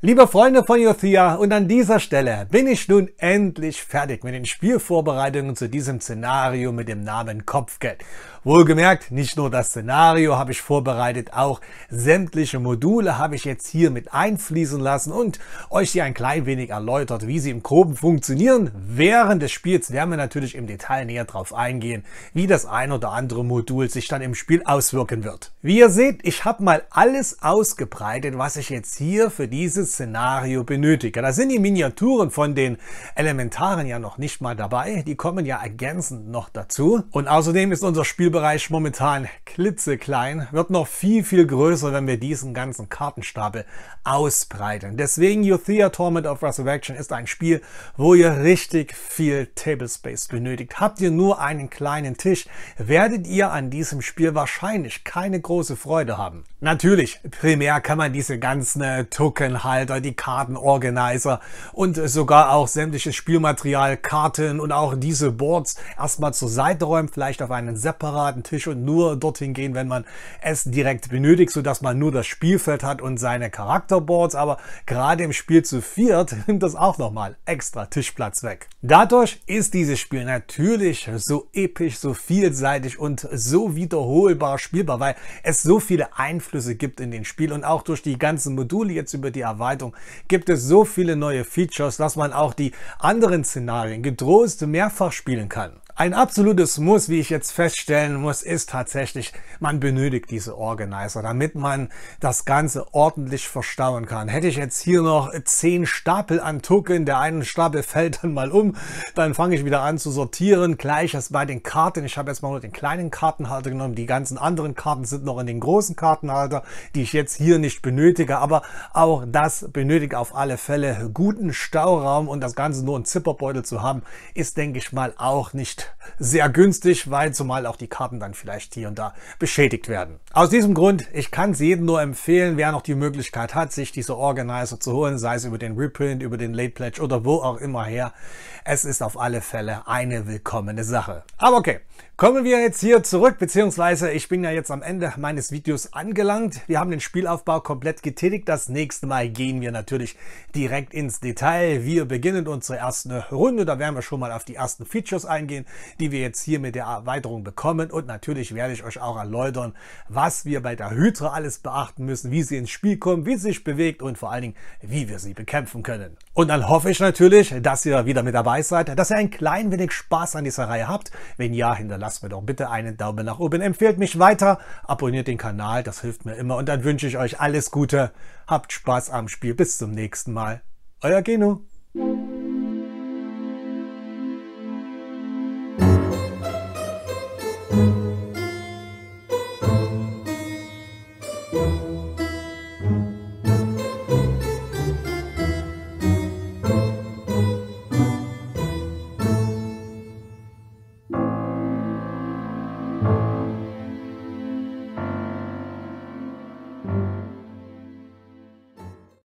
Liebe Freunde von Yothia, und an dieser Stelle bin ich nun endlich fertig mit den Spielvorbereitungen zu diesem Szenario mit dem Namen Kopfgeld Wohlgemerkt, nicht nur das Szenario habe ich vorbereitet, auch sämtliche Module habe ich jetzt hier mit einfließen lassen und euch hier ein klein wenig erläutert, wie sie im Groben funktionieren. Während des Spiels werden wir natürlich im Detail näher darauf eingehen, wie das ein oder andere Modul sich dann im Spiel auswirken wird. Wie ihr seht, ich habe mal alles ausgebreitet, was ich jetzt hier für dieses Szenario benötige. Da sind die Miniaturen von den Elementaren ja noch nicht mal dabei, die kommen ja ergänzend noch dazu. Und außerdem ist unser Spiel Videospielbereich momentan klitzeklein, wird noch viel, viel größer, wenn wir diesen ganzen Kartenstapel ausbreiten. Deswegen Euthea Torment of Resurrection ist ein Spiel, wo ihr richtig viel Tablespace benötigt. Habt ihr nur einen kleinen Tisch, werdet ihr an diesem Spiel wahrscheinlich keine große Freude haben. Natürlich, primär kann man diese ganzen äh, Tokenhalter, die Kartenorganizer und sogar auch sämtliches Spielmaterial, Karten und auch diese Boards erstmal zur Seite räumen, vielleicht auf einen separaten separaten Tisch und nur dorthin gehen, wenn man es direkt benötigt, sodass man nur das Spielfeld hat und seine Charakterboards. Aber gerade im Spiel zu viert nimmt das auch nochmal extra Tischplatz weg. Dadurch ist dieses Spiel natürlich so episch, so vielseitig und so wiederholbar spielbar, weil es so viele Einflüsse gibt in den Spiel und auch durch die ganzen Module jetzt über die Erweiterung gibt es so viele neue Features, dass man auch die anderen Szenarien getrost mehrfach spielen kann. Ein absolutes Muss, wie ich jetzt feststellen muss, ist tatsächlich, man benötigt diese Organizer, damit man das Ganze ordentlich verstauen kann. Hätte ich jetzt hier noch zehn Stapel an Token, der einen Stapel fällt dann mal um, dann fange ich wieder an zu sortieren. Gleiches bei den Karten. Ich habe jetzt mal nur den kleinen Kartenhalter genommen. Die ganzen anderen Karten sind noch in den großen Kartenhalter, die ich jetzt hier nicht benötige. Aber auch das benötigt auf alle Fälle guten Stauraum und das Ganze nur in Zipperbeutel zu haben, ist denke ich mal auch nicht sehr günstig, weil zumal auch die Karten dann vielleicht hier und da beschädigt werden. Aus diesem Grund, ich kann es jedem nur empfehlen, wer noch die Möglichkeit hat, sich diese Organizer zu holen, sei es über den Reprint, über den Late Pledge oder wo auch immer her. Es ist auf alle Fälle eine willkommene Sache. Aber okay, kommen wir jetzt hier zurück, beziehungsweise ich bin ja jetzt am Ende meines Videos angelangt. Wir haben den Spielaufbau komplett getätigt. Das nächste Mal gehen wir natürlich direkt ins Detail. Wir beginnen unsere erste Runde. Da werden wir schon mal auf die ersten Features eingehen, die wir jetzt hier mit der Erweiterung bekommen. Und natürlich werde ich euch auch erläutern, was was wir bei der Hydra alles beachten müssen, wie sie ins Spiel kommt, wie sie sich bewegt und vor allen Dingen, wie wir sie bekämpfen können. Und dann hoffe ich natürlich, dass ihr wieder mit dabei seid, dass ihr ein klein wenig Spaß an dieser Reihe habt. Wenn ja, hinterlasst mir doch bitte einen Daumen nach oben, empfehlt mich weiter, abonniert den Kanal, das hilft mir immer. Und dann wünsche ich euch alles Gute, habt Spaß am Spiel, bis zum nächsten Mal. Euer Geno.